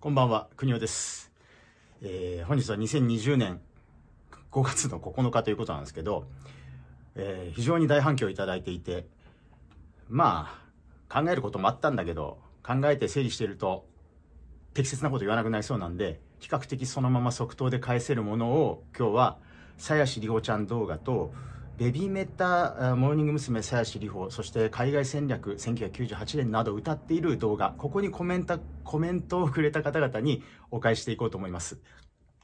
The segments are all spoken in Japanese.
こんばんは、国尾です。えー、本日は2020年5月の9日ということなんですけど、えー、非常に大反響をいただいていて、まあ、考えることもあったんだけど、考えて整理していると、適切なこと言わなくなりそうなんで、比較的そのまま即答で返せるものを、今日は、鞘師里帆ちゃん動画と、ベビーメタ、モーニング娘。やしりほ、そして海外戦略、1998年など歌っている動画、ここにコメント、コメントをくれた方々にお返していこうと思います。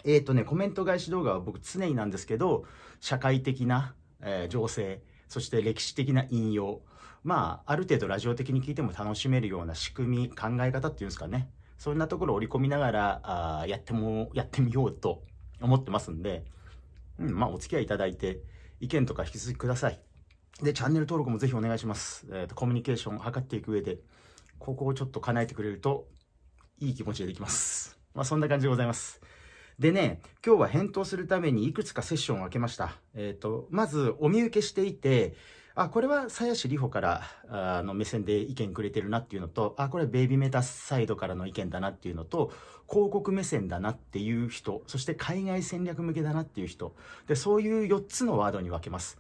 えっ、ー、とね、コメント返し動画は僕常になんですけど、社会的な、えー、情勢、そして歴史的な引用、まあ、ある程度ラジオ的に聞いても楽しめるような仕組み、考え方っていうんですかね。そんなところを織り込みながら、あやっても、やってみようと思ってますんで、うん、まあ、お付き合いいただいて、意見とか引き続きください。で、チャンネル登録もぜひお願いします。えっ、ー、と、コミュニケーションを図っていく上で、ここをちょっと叶えてくれると、いい気持ちでできます。まあ、そんな感じでございます。でね、今日は返答するためにいくつかセッションを開けました。えっ、ー、と、まず、お見受けしていて、あ、これは鞘師里穂からあの目線で意見くれてるなっていうのと、あ、これはベイビーメタサイドからの意見だなっていうのと、広告目線だなっていう人、そして海外戦略向けだなっていう人、で、そういう4つのワードに分けます。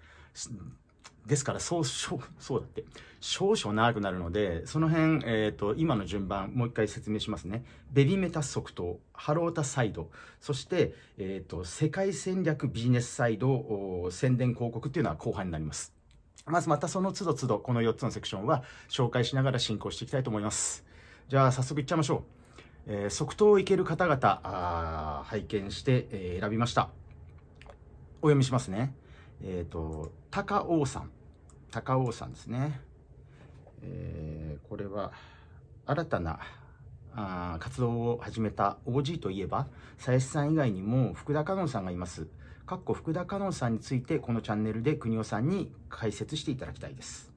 ですから、そう、そうだって。少々長くなるので、その辺、えっ、ー、と、今の順番、もう一回説明しますね。ベビーメタ即答、ハロータサイド、そして、えっ、ー、と、世界戦略ビジネスサイド、宣伝広告っていうのは後半になります。まずまたその都度都度この4つのセクションは紹介しながら進行していきたいと思います。じゃあ早速いっちゃいましょう。えー、即答いける方々あ拝見して、え選びました。お読みしますね。えっ、ー、と、高尾さん。高尾さんですね。えー、これは新たなあ活動を始めた OG といえば、鞘師さん以外にも福田香音さんがいます。かっこ福田香音さんについてこのチャンネルで国尾さんに解説していただきたいです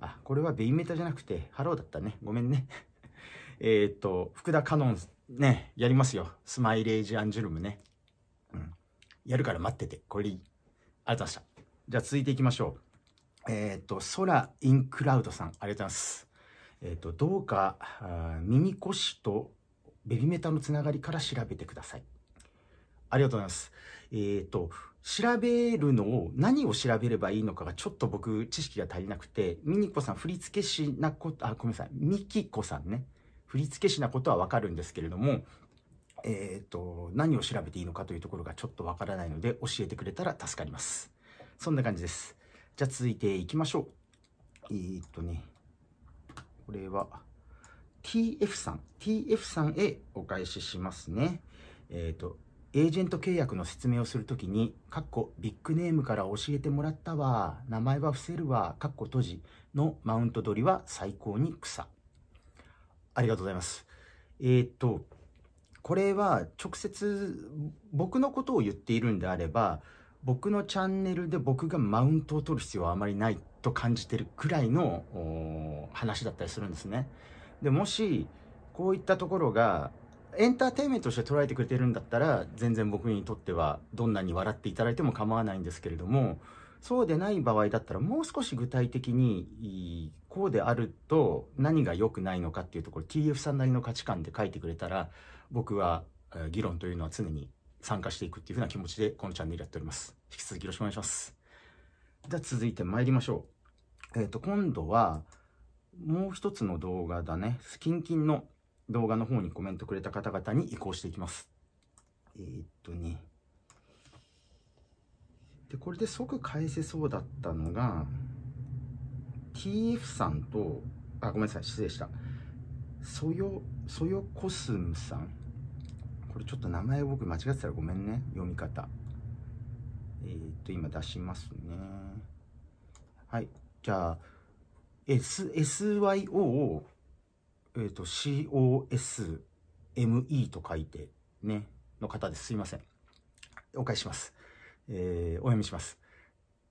あこれはベインメタじゃなくてハローだったねごめんね えっと福田香音ねやりますよスマイレージアンジュルムねうんやるから待っててこれありがとうございましたじゃあ続いていきましょうえっ、と空インクラウドさんありがとうございますえっ、ー、とどうかあミニコシとベビメタのつながりから調べてくださいありがとうございますえっ、ー、と、調べるのを、何を調べればいいのかがちょっと僕、知識が足りなくて、ミニコさん、振付師なこと、あ、ごめんなさい、ミキコさんね。振付師なことはわかるんですけれども、えっ、ー、と、何を調べていいのかというところがちょっとわからないので、教えてくれたら助かります。そんな感じです。じゃあ続いていきましょう。えー、っとね、これは TF さん、TF さんへお返ししますね。えー、っと、エージェント契約の説明をするときに、かっこビッグネームから教えてもらったわ、名前は伏せるわ、かっこ閉じのマウント取りは最高に草。ありがとうございます。えー、っと、これは直接僕のことを言っているんであれば、僕のチャンネルで僕がマウントを取る必要はあまりないと感じてるくらいの話だったりするんですね。でもし、こういったところがエンターテインメントとして捉えてくれてるんだったら全然僕にとってはどんなに笑っていただいても構わないんですけれどもそうでない場合だったらもう少し具体的にこうであると何が良くないのかっていうところ TF さんなりの価値観で書いてくれたら僕は議論というのは常に参加していくっていうふうな気持ちでこのチャンネルやっております引き続きよろしくお願いしますでは続いて参りましょうえっ、ー、と今度はもう一つの動画だねスキンキンの動画の方にコメントくれた方々に移行していきます。えー、っとね。で、これで即返せそうだったのが、TF さんと、あ、ごめんなさい、失礼した。そよ、そよコスムさん。これちょっと名前僕間違ってたらごめんね。読み方。えー、っと、今出しますね。はい。じゃあ、S、SYO をえー、と、COSME と書いて、ね、の方です。すいません。お返します。えー、お読みします。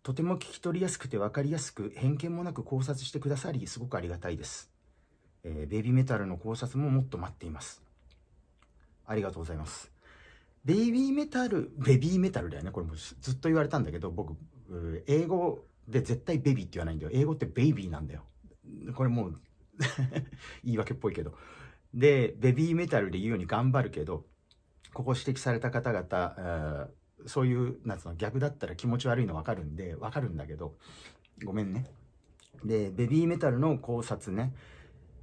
とても聞き取りやすくて分かりやすく、偏見もなく考察してくださり、すごくありがたいです。えー、ベイビーメタルの考察ももっと待っています。ありがとうございます。ベイビーメタル、ベビーメタルだよね。これもずっと言われたんだけど、僕、英語で絶対ベビーって言わないんだよ。英語ってベイビーなんだよ。これもう言い訳っぽいけど。で、ベビーメタルで言うように頑張るけど、ここ指摘された方々、えそういう、なんつうの、逆だったら気持ち悪いのわかるんで、わかるんだけど、ごめんね。で、ベビーメタルの考察ね、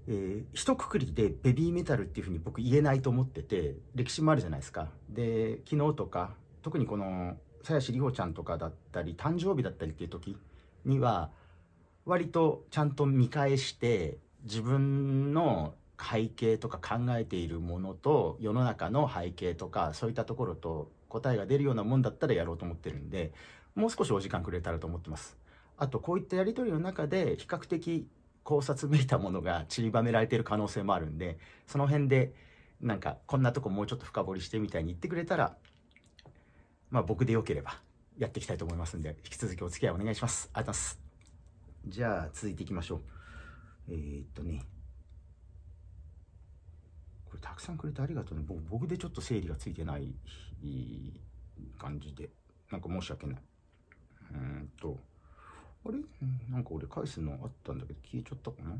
えー、一括りでベビーメタルっていうふうに僕言えないと思ってて、歴史もあるじゃないですか。で、昨日とか、特にこの、鞘師里帆ちゃんとかだったり、誕生日だったりっていう時には、割とちゃんと見返して、自分の背景とか考えているものと世の中の背景とかそういったところと答えが出るようなもんだったらやろうと思ってるんでもう少しお時間くれたらと思ってますあとこういったやり取りの中で比較的考察めいたものが散りばめられている可能性もあるんでその辺でなんかこんなとこもうちょっと深掘りしてみたいに言ってくれたらまあ僕でよければやっていきたいと思いますんで引き続きお付き合いお願いしますありがとうございますじゃあ続いていきましょうえー、っとね、これたくさんくれてありがとうね。僕でちょっと整理がついてない感じで、なんか申し訳ない。うんと、あれなんか俺返すのあったんだけど消えちゃったかな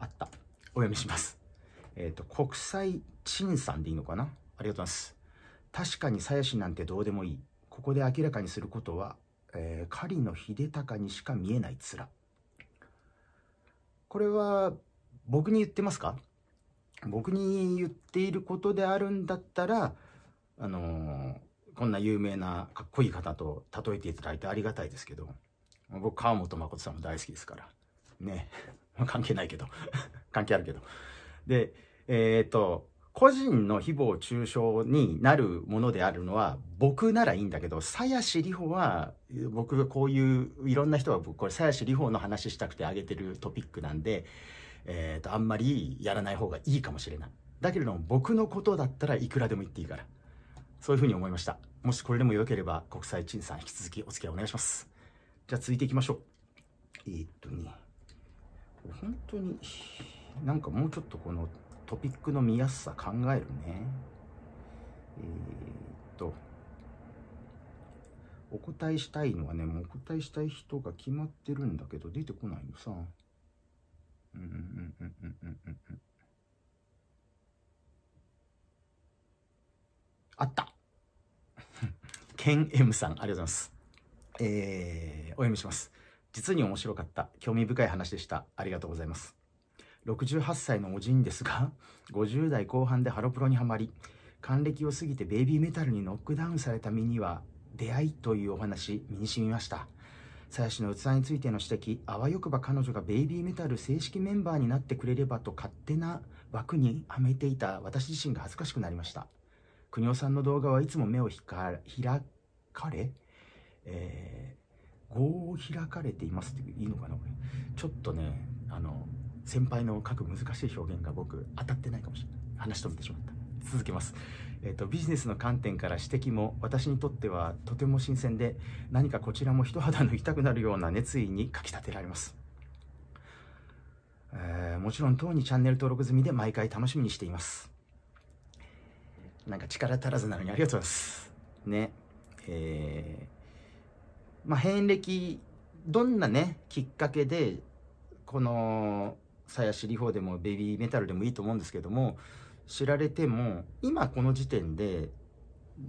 あった。お読みします。えっ、と、国際陳さんでいいのかなありがとうございます。確かに鞘師なんてどうでもいい。ここで明らかにすることは、えー、狩野秀隆にしか見えない面。これは僕に言ってますか僕に言っていることであるんだったら、あのー、こんな有名なかっこいい方と例えていただいてありがたいですけど、僕、川本誠さんも大好きですから。ね。関係ないけど。関係あるけど。で、えっ、と、個人の誹謗中傷になるものであるのは僕ならいいんだけど鞘師里穂は僕がこういういろんな人がこれ鞘師里穂の話したくて挙げてるトピックなんで、えーと、とあんまりやらない方がいいかもしれないだけれども僕のことだったらいくらでも言っていいからそういうふうに思いましたもしこれでもよければ国際陳さん引き続きお付き合いお願いしますじゃあ続いていきましょうえー、っとね本当になんかもうちょっとこのトピックの見やすさ考えるね。えー、っと、お答えしたいのはね、もうお答えしたい人が決まってるんだけど、出てこないのさ。うんうんうんうんうんうんあった ケン M さん、ありがとうございます。えー、お読みします。実に面白かった。興味深い話でした。ありがとうございます。68歳のおじいんですが、50 代後半でハロプロにはまり、還暦を過ぎてベイビーメタルにノックダウンされた身には、出会いというお話、身にしみました。鞘師の器についての指摘、あわよくば彼女がベイビーメタル正式メンバーになってくれればと勝手な枠にはめていた私自身が恥ずかしくなりました。国尾さんの動画はいつも目を開かれ、えー、語を開かれていますっていいのかなこれ。ちょっとね、あの、先輩の書く難しい表現が僕当たってないかもしれない話し飛びてしまった続けます、えーと、ビジネスの観点から指摘も私にとってはとても新鮮で何かこちらも一肌脱ぎたくなるような熱意にかきたてられます、えー、もちろん当にチャンネル登録済みで毎回楽しみにしていますなんか力足らずなのにありがとうございますねえー、まあ遍歴どんなねきっかけでこの鞘師里法でもベビーメタルでもいいと思うんですけども知られても今この時点で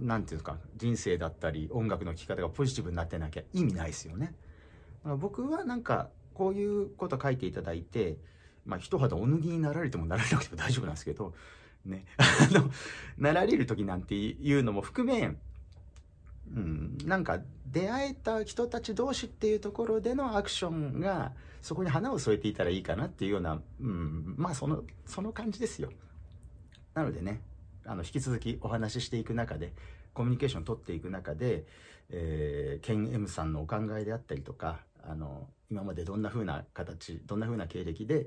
何て言うんですか人生だったり音楽の聴き方がポジティブになってなきゃ意味ないですよね。僕はなんかこういうこと書いていただいて、まあ、一肌お脱ぎになられてもなられなくても大丈夫なんですけどね なられる時なんていうのも含めうん、なんか出会えた人たち同士っていうところでのアクションがそこに花を添えていたらいいかなっていうような、うん、まあそのその感じですよなのでねあの引き続きお話ししていく中でコミュニケーション取っていく中で、えー、ケンムさんのお考えであったりとかあの今までどんな風な形どんな風な経歴で、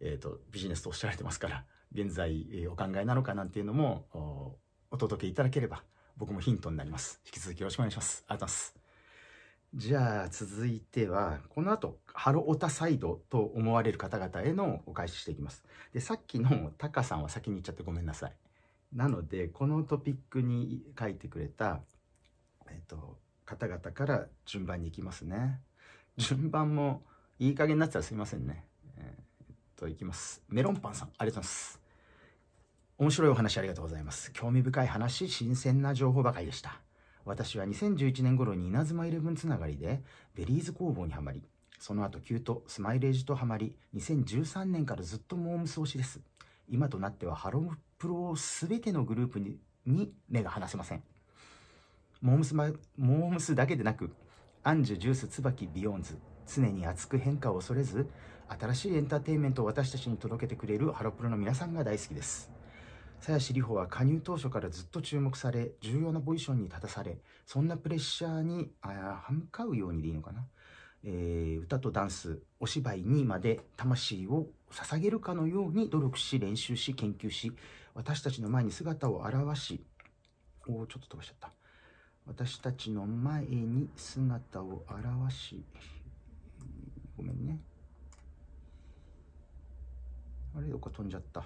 えーと、ビジネスとおっしゃられてますから現在、えー、お考えなのかなんていうのもお届けいただければ僕もヒントになります。引き続きよろしくお願いします。ありがとうございます。じゃあ続いては、この後、ハロオタサイドと思われる方々へのお返ししていきます。で、さっきのタカさんは先に言っちゃってごめんなさい。なので、このトピックに書いてくれた、えっと、方々から順番に行きますね。順番もいい加減になっちたらすいませんね。えー、っと、いきます。メロンパンさん、ありがとうございます。面白いお話ありがとうございます。興味深い話、新鮮な情報ばかりでした。私は2011年頃に稲妻イレブンつながりでベリーズ工房にはまり、その後キュート、スマイレージとはまり、2013年からずっとモームス推しです。今となってはハロムプロすべてのグループにに目が離せません。モームスモームスだけでなく、アンジュ、ジュース、椿、ビヨンズ、常に熱く変化を恐れず、新しいエンターテインメントを私たちに届けてくれるハロプロの皆さんが大好きです。鞘師里帆は加入当初からずっと注目され重要なポジションに立たされそんなプレッシャーにあ歯向かうようにでいいのかな、えー、歌とダンスお芝居にまで魂を捧げるかのように努力し練習し研究し私たちの前に姿を現しおちょっと飛ばしちゃった私たちの前に姿を現しごめんねあれどっか飛んじゃった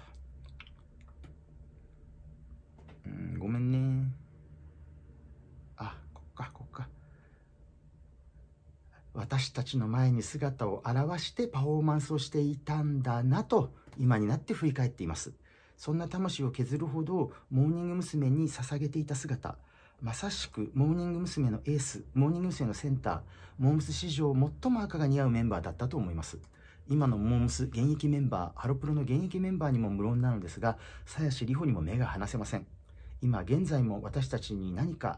うん、ごめんね。あ、こっか、こっか。私たちの前に姿を現してパフォーマンスをしていたんだなと、今になって振り返っています。そんな魂を削るほど、モーニング娘。に捧げていた姿。まさしくモーニング娘。のエースモーニング娘。のセンターモームス史上最も赤が似合うメンバーだったと思います今のモームス現役メンバーハロプロの現役メンバーにも無論なのですが鞘師里穂にも目が離せません今現在も私たちに何か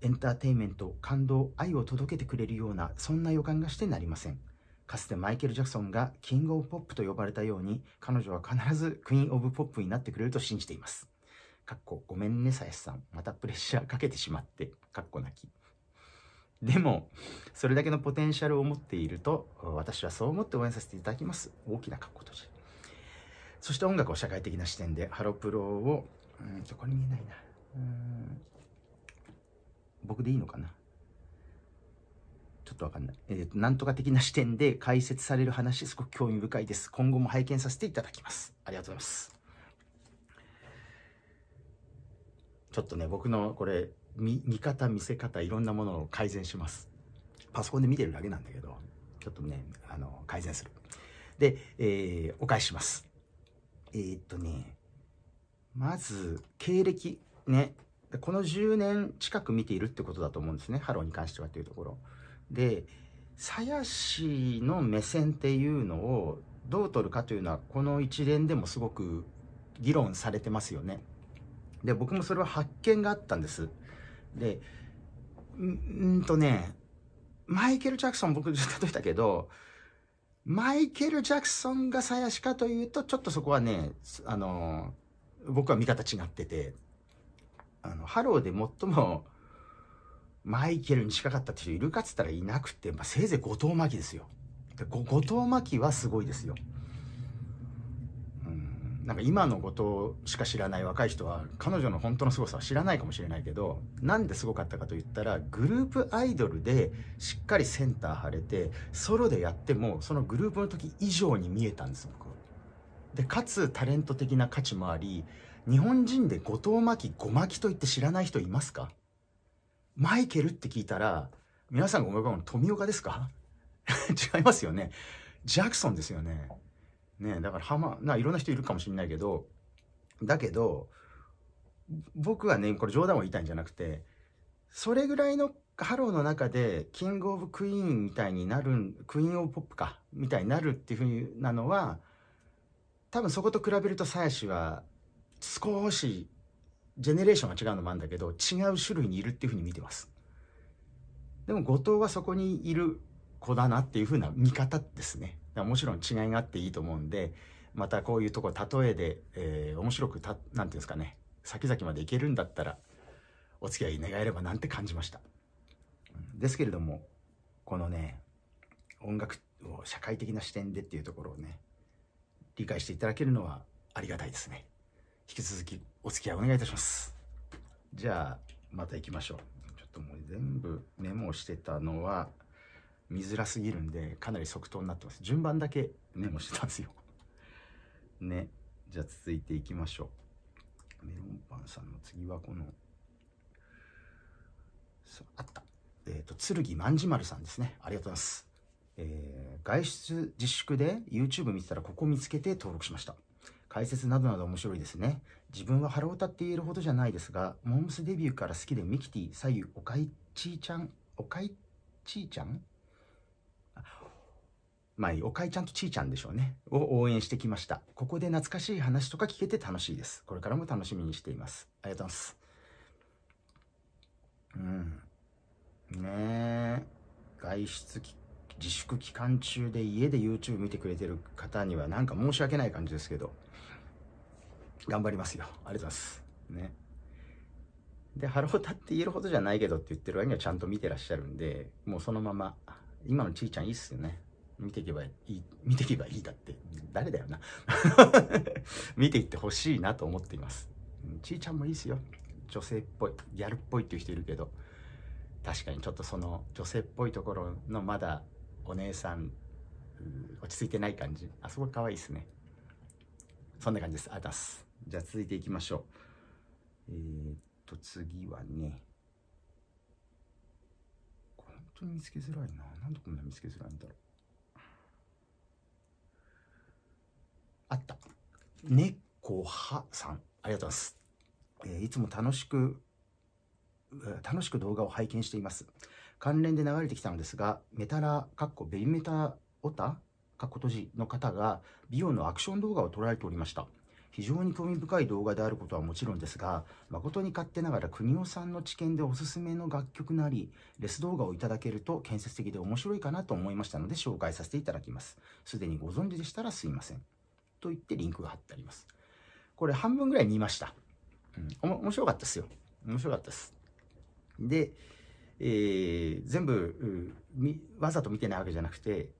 エンターテインメント感動愛を届けてくれるようなそんな予感がしてなりませんかつてマイケル・ジャクソンがキング・オブ・ポップと呼ばれたように彼女は必ずクイーン・オブ・ポップになってくれると信じていますかっこごめんねさやさんまたプレッシャーかけてしまってかっこ泣きでもそれだけのポテンシャルを持っていると私はそう思って応援させていただきます大きな格好としてそして音楽を社会的な視点でハロプロをうんとこに見えないなうん僕でいいのかなちょっとわかんない。えー、なんとか的な視点で解説される話、すごく興味深いです。今後も拝見させていただきます。ありがとうございます。ちょっとね、僕のこれ、見見方、見せ方、いろんなものを改善します。パソコンで見てるだけなんだけど、ちょっとね、あの、改善する。で、えー、お返しします。えー、っとね、まず、経歴、ね、この10年近く見ているってことだと思うんですね、ハローに関してはというところ。で、鞘師の目線っていうのをどう取るかというのは、この一連でもすごく議論されてますよね。で、僕もそれは発見があったんです。で、うんとね、マイケル・ジャクソン、僕ずっと言ったけど、マイケル・ジャクソンが鞘師かというと、ちょっとそこはね、あの、僕は見方違ってて、あの、ハローで最も、マイケルに近かったって人いるかっつったらいなくて、まあ、せいぜい後藤真希ですよ。で後藤真希はすごいですよ。なんか今の後藤しか知らない若い人は彼女の本当の凄さは知らないかもしれないけどなんですごかったかと言ったらグループアイドルでしっかりセンター張れてソロでやってもそのグループの時以上に見えたんです僕でかつタレント的な価値もあり日本人で後藤真希五巻きと言って知らない人いますかマイケルって聞いたら皆さんが思い浮かぶの富岡ですか 違いますよねジャクソンですよねねだから浜ないろんな人いるかもしれないけどだけど僕はねこれ冗談を言いたいんじゃなくてそれぐらいのハローの中でキングオブクイーンみたいになるクイーンオブポップかみたいになるっていうふうなのは多分そこと比べると鞘師は少しジェネレーションが違うのもあるんだけど違う種類にいるっていうふうに見てますでも後藤はそこにいる子だなっていうふうな見方ですねもちろん違いがあっていいと思うんでまたこういうとこ例えで、えー、面白くたなんていうんですかね先々までいけるんだったらお付き合い願えればなんて感じましたですけれどもこのね音楽を社会的な視点でっていうところをね理解していただけるのはありがたいですね引き続きお付き合いお願いいたします。じゃあ、また行きましょう。ちょっともう全部メモしてたのは、見づらすぎるんで、かなり即答になってます。順番だけメモしてたんですよ。ね。じゃあ続いていきましょう。メロンパンさんの次はこの、あった。えっ、ー、と、剣万事丸さんですね。ありがとうございます。えー、外出自粛で YouTube 見てたらここ見つけて登録しました。解説などなど面白いですね。自分は腹歌って言えるほどじゃないですが、モームスデビューから好きでミキティ、左右、おかいちーちゃん、おかいちーちゃんまあいい、おかいちゃんとちーちゃんでしょうね。を応援してきました。ここで懐かしい話とか聞けて楽しいです。これからも楽しみにしています。ありがとうございます。うん。ねえ。外出自粛期間中で家で YouTube 見てくれてる方にはなんか申し訳ない感じですけど、頑張りますよ。ありがとうございます。ね。で、ハローって言えるほどじゃないけどって言ってる割にはちゃんと見てらっしゃるんで、もうそのまま、今のちいちゃんいいっすよね。見ていけばいい、見ていけばいいだって、誰だよな。見ていってほしいなと思っています。ちいちゃんもいいっすよ。女性っぽい、ギャルっぽいっていう人いるけど、確かにちょっとその女性っぽいところのまだお姉さん、落ち着いてない感じ。あそこ可愛いっすね。そんな感じです。あ、ます。じゃあ続いていきましょう。えー、っと、次はね、本当に見つけづらいな。なんでこんな見つけづらいんだろう。あった。ねはさん、ありがとうございます。えー、いつも楽しく、楽しく動画を拝見しています。関連で流れてきたのですが、メタラ、かっこベイメタオタかっこ閉じの方が美容のアクション動画をられておりました。非常に興味深い動画であることはもちろんですが、誠に勝手ながら国尾さんの知見でおすすめの楽曲なり、レス動画をいただけると建設的で面白いかなと思いましたので紹介させていただきます。すでにご存知でしたらすいません。と言ってリンクが貼ってあります。これ半分ぐらい見ました。うん、面白かったですよ。面白かったです。で、えー、全部わざと見てないわけじゃなくて、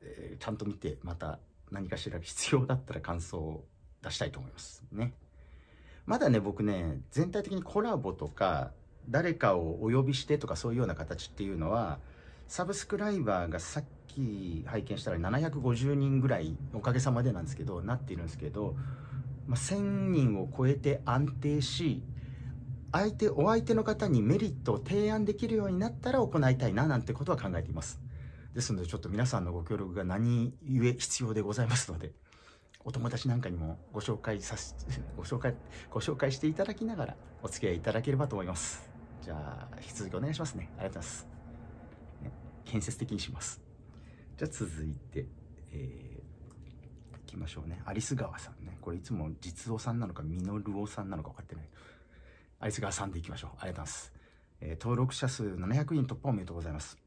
えー、ちゃんと見てまた何かしら必要だったら感想を出したいと思いますねまだね僕ね全体的にコラボとか誰かをお呼びしてとかそういうような形っていうのはサブスクライバーがさっき拝見したら750人ぐらいおかげさまでなんですけどなっているんですけど、まあ、1000人を超えて安定し相手お相手の方にメリットを提案できるようになったら行いたいななんてことは考えていますですのでちょっと皆さんのご協力が何故必要でございますので。お友達なんかにもご紹介さし、ご紹介、ご紹介していただきながらお付き合いいただければと思います。じゃあ、引き続きお願いしますね。ありがとうございます。ね、建設的にします。じゃあ続いて、えー、いきましょうね。アリス川さんね。これいつも実夫さんなのか、ミノルオさんなのか分かってない。アリス川さんでいきましょう。ありがとうございます。えー、登録者数700人突破おめでとうございます。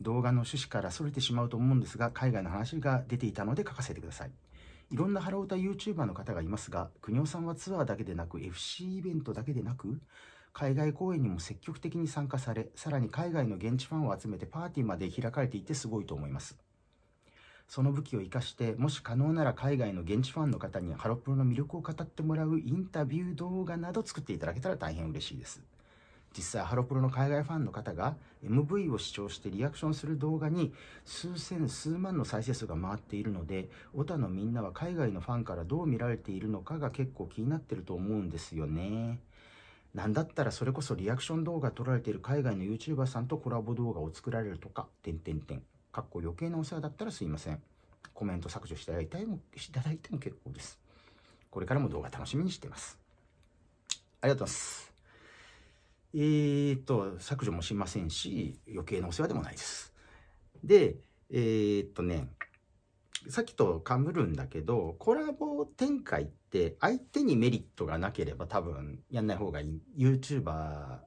動画の趣旨から逸れてしまうと思うんですが、海外の話が出ていたので書かせてください。いろんなハロータ YouTuber の方がいますが、国尾さんはツアーだけでなく、FC イベントだけでなく、海外公演にも積極的に参加され、さらに海外の現地ファンを集めてパーティーまで開かれていてすごいと思います。その武器を活かして、もし可能なら海外の現地ファンの方にハロプロの魅力を語ってもらうインタビュー動画など作っていただけたら大変嬉しいです。実際ハロプロの海外ファンの方が MV を視聴してリアクションする動画に数千数万の再生数が回っているのでオタのみんなは海外のファンからどう見られているのかが結構気になってると思うんですよね。なんだったらそれこそリアクション動画撮られている海外の YouTuber さんとコラボ動画を作られるとか、てんてんてん。かっこ余計なお世話だったらすいません。コメント削除していただいてもいただいても結構です。これからも動画楽しみにしてます。ありがとうございます。えー、っと、削除もしませんし、余計なお世話でもないです。で、えー、っとね、さっきと被るんだけど、コラボ展開って相手にメリットがなければ多分やんない方がいい。YouTuber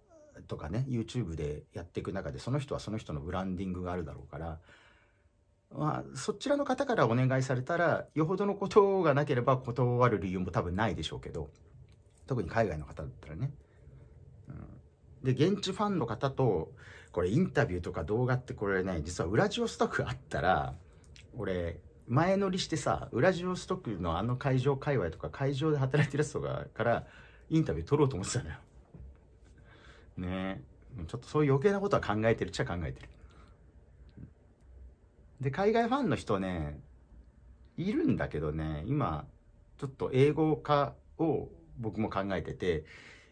とかね、YouTube でやっていく中で、その人はその人のブランディングがあるだろうから、まあ、そちらの方からお願いされたら、よほどのことがなければ断る理由も多分ないでしょうけど、特に海外の方だったらね。うんで、現地ファンの方と、これインタビューとか動画ってこれね、実はウラジオストクあったら、俺、前乗りしてさ、ウラジオストクのあの会場界隈とか会場で働いてる人がからインタビュー取ろうと思ってたのよ。ねえ。ちょっとそういう余計なことは考えてるっちゃ考えてる。で、海外ファンの人ね、いるんだけどね、今、ちょっと英語化を僕も考えてて、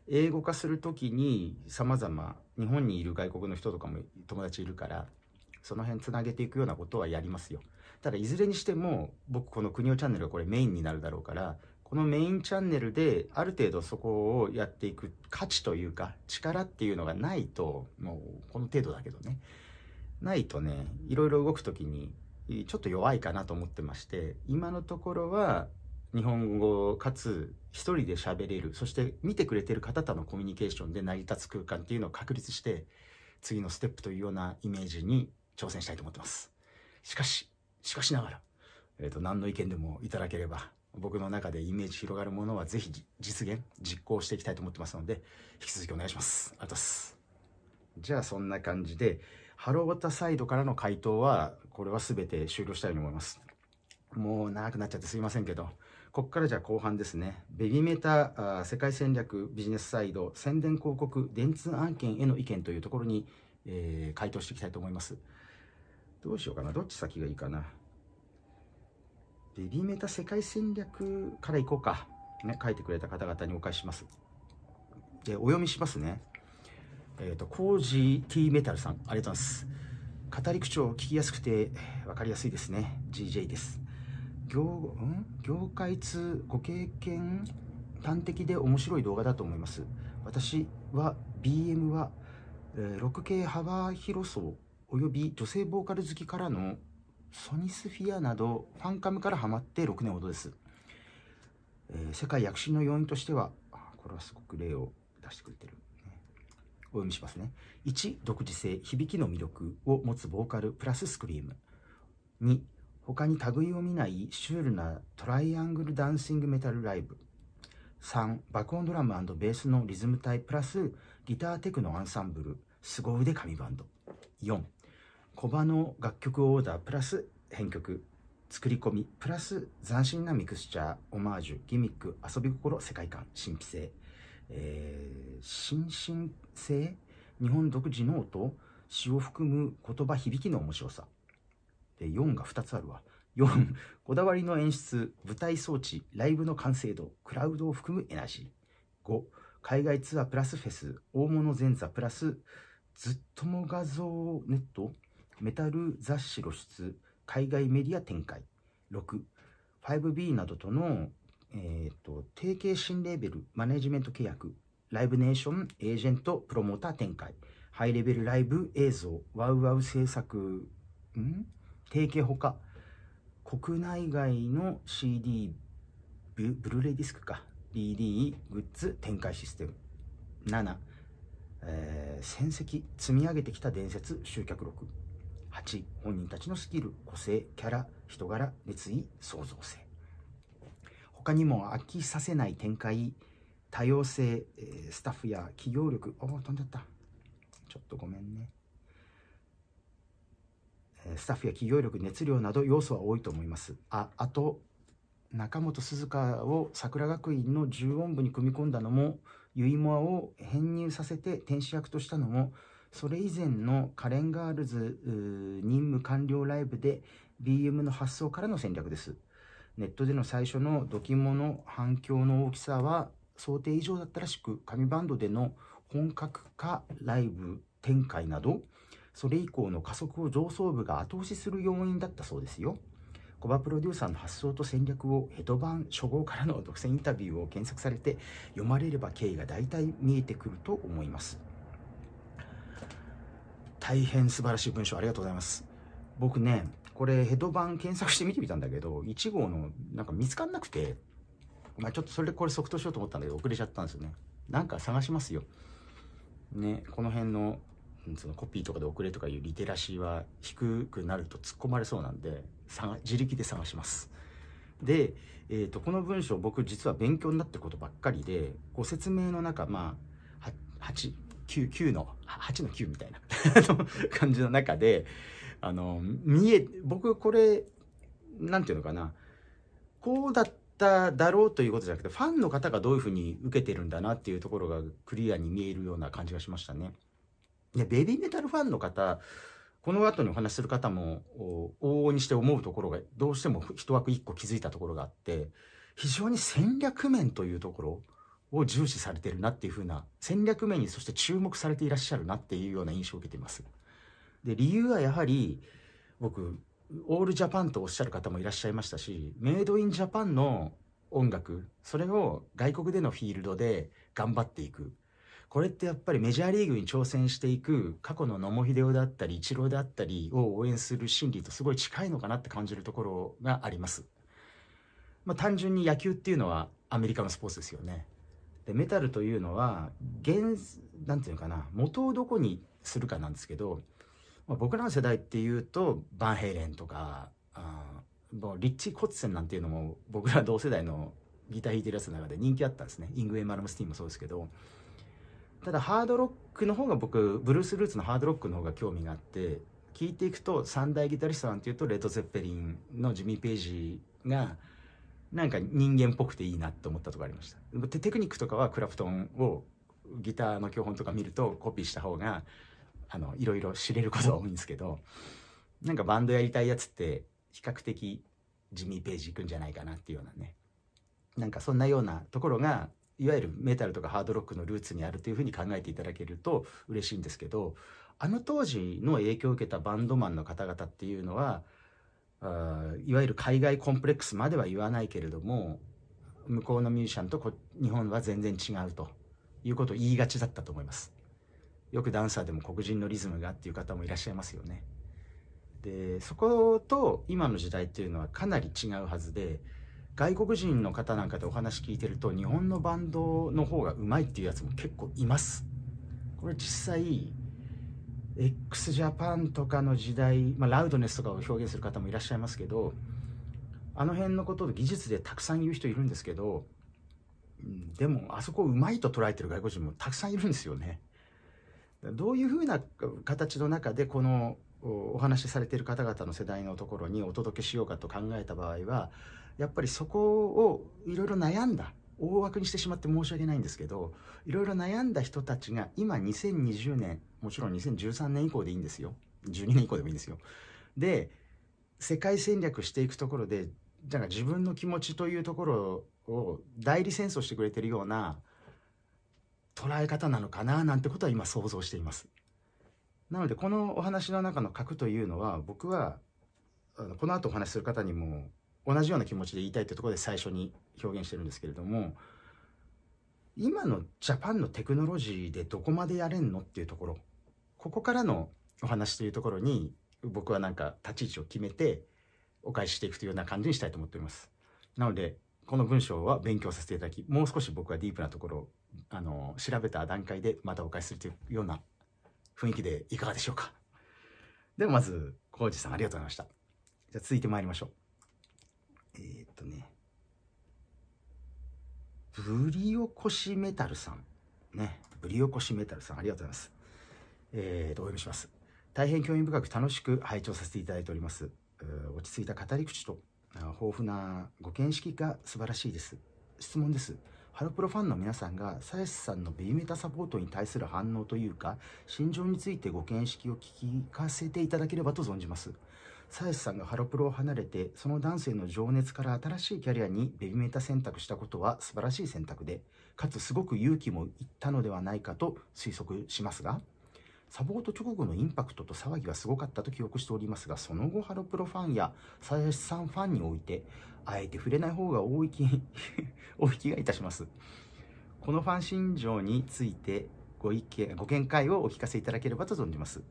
英語化する時に様々日本にいる外国の人とかも友達いるからその辺つなげていくようなことはやりますよただいずれにしても僕この国をチャンネルはこれメインになるだろうからこのメインチャンネルである程度そこをやっていく価値というか力っていうのがないともうこの程度だけどねないとねいろいろ動く時にちょっと弱いかなと思ってまして今のところは日本語かつ一人で喋れる、そして見てくれてる方とのコミュニケーションで成り立つ空間っていうのを確立して、次のステップというようなイメージに挑戦したいと思ってます。しかし、しかしながら、えっ、ー、と、何の意見でもいただければ、僕の中でイメージ広がるものはぜひ実現、実行していきたいと思ってますので、引き続きお願いします。ありがとうございます。じゃあそんな感じで、ハロータサイドからの回答は、これは全て終了したいと思います。もう長くなっちゃってすいませんけど、ここからじゃあ後半ですね。ベビーメーター、世界戦略ビジネスサイド宣伝広告電通案件への意見というところに、えー、回答していきたいと思います。どうしようかな。どっち先がいいかな。ベビーメーター世界戦略からいこうか。ね、書いてくれた方々にお返しします。で、お読みしますね。えっ、ー、と、コージー T メタルさん、ありがとうございます。語り口調を聞きやすくて分かりやすいですね。GJ です。業ん業界通ご経験端的で面白い動画だと思います私は BM は、え6 k 幅広層および女性ボーカル好きからのソニスフィアなどファンカムからハマって6年ほどです、えー、世界躍進の要因としてはこれはすごく例を出してくれてる、ね、お読みしますね1独自性響きの魅力を持つボーカルプラススクリーム2他に類を見ないシュールなトライアングルダンシングメタルライブ3爆音ドラムベースのリズム隊プラスギターテクノアンサンブル凄腕神バンド4コバの楽曲オーダープラス編曲作り込みプラス斬新なミクスチャーオマージュギミック遊び心世界観神秘性、えー、新進性日本独自の音詩を含む言葉響きの面白さで4が2つあるわ4こだわりの演出舞台装置ライブの完成度クラウドを含むエナジー5海外ツアープラスフェス大物前座プラスずっとも画像ネットメタル雑誌露出海外メディア展開 65B などとの、えーと、提携新レーベルマネジメント契約ライブネーションエージェントプロモーター展開ハイレベルライブ映像ワウワウ制作ん提携ほか国内外の CD ブブルーレイディスクか b d グッズ展開システム7、えー、戦績積み上げてきた伝説集客録8本人たちのスキル個性キャラ人柄熱意創造性他にも飽きさせない展開多様性、えー、スタッフや企業力ああ飛んじゃったちょっとごめんねスタッフや企業力熱量など要素は多いと思いますああと中本鈴香を桜学院の重音部に組み込んだのもイモアを編入させて天使役としたのもそれ以前のカレンガールズ任務完了ライブで BM の発想からの戦略ですネットでの最初のドキモの反響の大きさは想定以上だったらしく紙バンドでの本格化ライブ展開などそれ以降の加速を上層部が後押しする要因だったそうですよコバプロデューサーの発想と戦略をヘドバン初号からの独占インタビューを検索されて読まれれば経緯が大体見えてくると思います大変素晴らしい文章ありがとうございます僕ねこれヘドバン検索して見てみたんだけど1号のなんか見つかんなくてまあ、ちょっとそれでこれ即答しようと思ったんだけど遅れちゃったんですよねなんか探しますよねこの辺のそのコピーとかで送れとかいうリテラシーは低くなると突っ込まれそうなんで自力で探します。で、えーと、この文章僕実は勉強になってることばっかりでご説明の中まあ89の8の9みたいな 感じの中であの見え僕これ何て言うのかなこうだっただろうということじゃなくてファンの方がどういうふうに受けてるんだなっていうところがクリアに見えるような感じがしましたね。ね、ベビーメタルファンの方、この後にお話しする方も、往々にして思うところが、どうしても一枠一個気づいたところがあって、非常に戦略面というところを重視されてるなっていうふうな、戦略面にそして注目されていらっしゃるなっていうような印象を受けています。で、理由はやはり、僕、オールジャパンとおっしゃる方もいらっしゃいましたし、メイドインジャパンの音楽、それを外国でのフィールドで頑張っていく。これってやっぱりメジャーリーグに挑戦していく過去の野茂英雄だったり、イチローだったりを応援する心理とすごい近いのかなって感じるところがあります。まあ、単純に野球っていうのはアメリカのスポーツですよね。でメタルというのは現なんていうかな元をどこにするかなんですけど、まあ、僕らの世代っていうとバンヘイレンとかあもうリッチコッツセンなんていうのも僕ら同世代のギター弾いてるやつの中で人気あったんですねイングエン・マルムスティンもそうですけどただハードロックの方が僕ブルース・ルーツのハードロックの方が興味があって聞いていくと三大ギタリストなんていうとレッド・ゼッペリンのジミー・ページがなんか人間っぽくていいなと思ったとこありましたテクニックとかはクラプトンをギターの教本とか見るとコピーした方があのいろいろ知れることが多いんですけどなんかバンドやりたいやつって比較的ジミー・ページ行くんじゃないかなっていうようなねなんかそんなようなところがいわゆるメタルとかハードロックのルーツにあるというふうに考えていただけると嬉しいんですけどあの当時の影響を受けたバンドマンの方々っていうのはあいわゆる海外コンプレックスまでは言わないけれども向こうのミュージシャンとこ日本は全然違うということを言いがちだったと思います。よくダンサーでも黒人のリズムがっていう方もいらっしゃいますよね。でそこと今の時代っていうのはかなり違うはずで外国人の方なんかでお話聞いてると日本のバンドの方がうまいっていうやつも結構いますこれ実際 x a p a n とかの時代、まあ、ラウドネスとかを表現する方もいらっしゃいますけどあの辺のことを技術でたくさん言う人いるんですけどでもあそこうまいと捉えてる外国人もたくさんいるんですよね。どういうふうな形の中でこのお話しされている方々の世代のところにお届けしようかと考えた場合はやっぱりそこをいろいろ悩んだ大枠にしてしまって申し訳ないんですけどいろいろ悩んだ人たちが今2020年もちろん2013年以降でいいんですよ12年以降でもいいんですよで世界戦略していくところでだから自分の気持ちというところを代理戦争してくれてるような捉え方なのかななんてことは今想像していますなのでこのお話の中の核というのは僕はこの後お話しする方にも同じような気持ちで言いたいってところで最初に表現してるんですけれども今のジャパンのテクノロジーでどこまでやれんのっていうところここからのお話というところに僕はなんか立ち位置を決めてお返ししていくというような感じにしたいと思っております。なのでこの文章は勉強させていただきもう少し僕はディープなところをあの調べた段階でまたお返しするというような雰囲気でいかがでしょうか。ではまず浩二さんありがとうございました。じゃあ続いてまいりましょう。とね、ブリオコシメタルさん。ね、ブリオコシメタルさん、ありがとうございます。えーと、お読みします。大変興味深く楽しく拝聴させていただいております。落ち着いた語り口と豊富なご見識が素晴らしいです。質問です。ハロプロファンの皆さんが、鞘師さんの B メタサポートに対する反応というか、心情についてご見識を聞かせていただければと存じます。鞘師さんがハロプロを離れて、その男性の情熱から新しいキャリアにベビメタ選択したことは素晴らしい選択で、かつすごく勇気もいったのではないかと推測しますが、サポート直後のインパクトと騒ぎはすごかったと記憶しておりますが、その後ハロプロファンや鞘師さんファンにおいて、あえて触れない方が多い気、お引きがいたします。このファン心情についてご意見、ご見解をお聞かせいただければと存じます。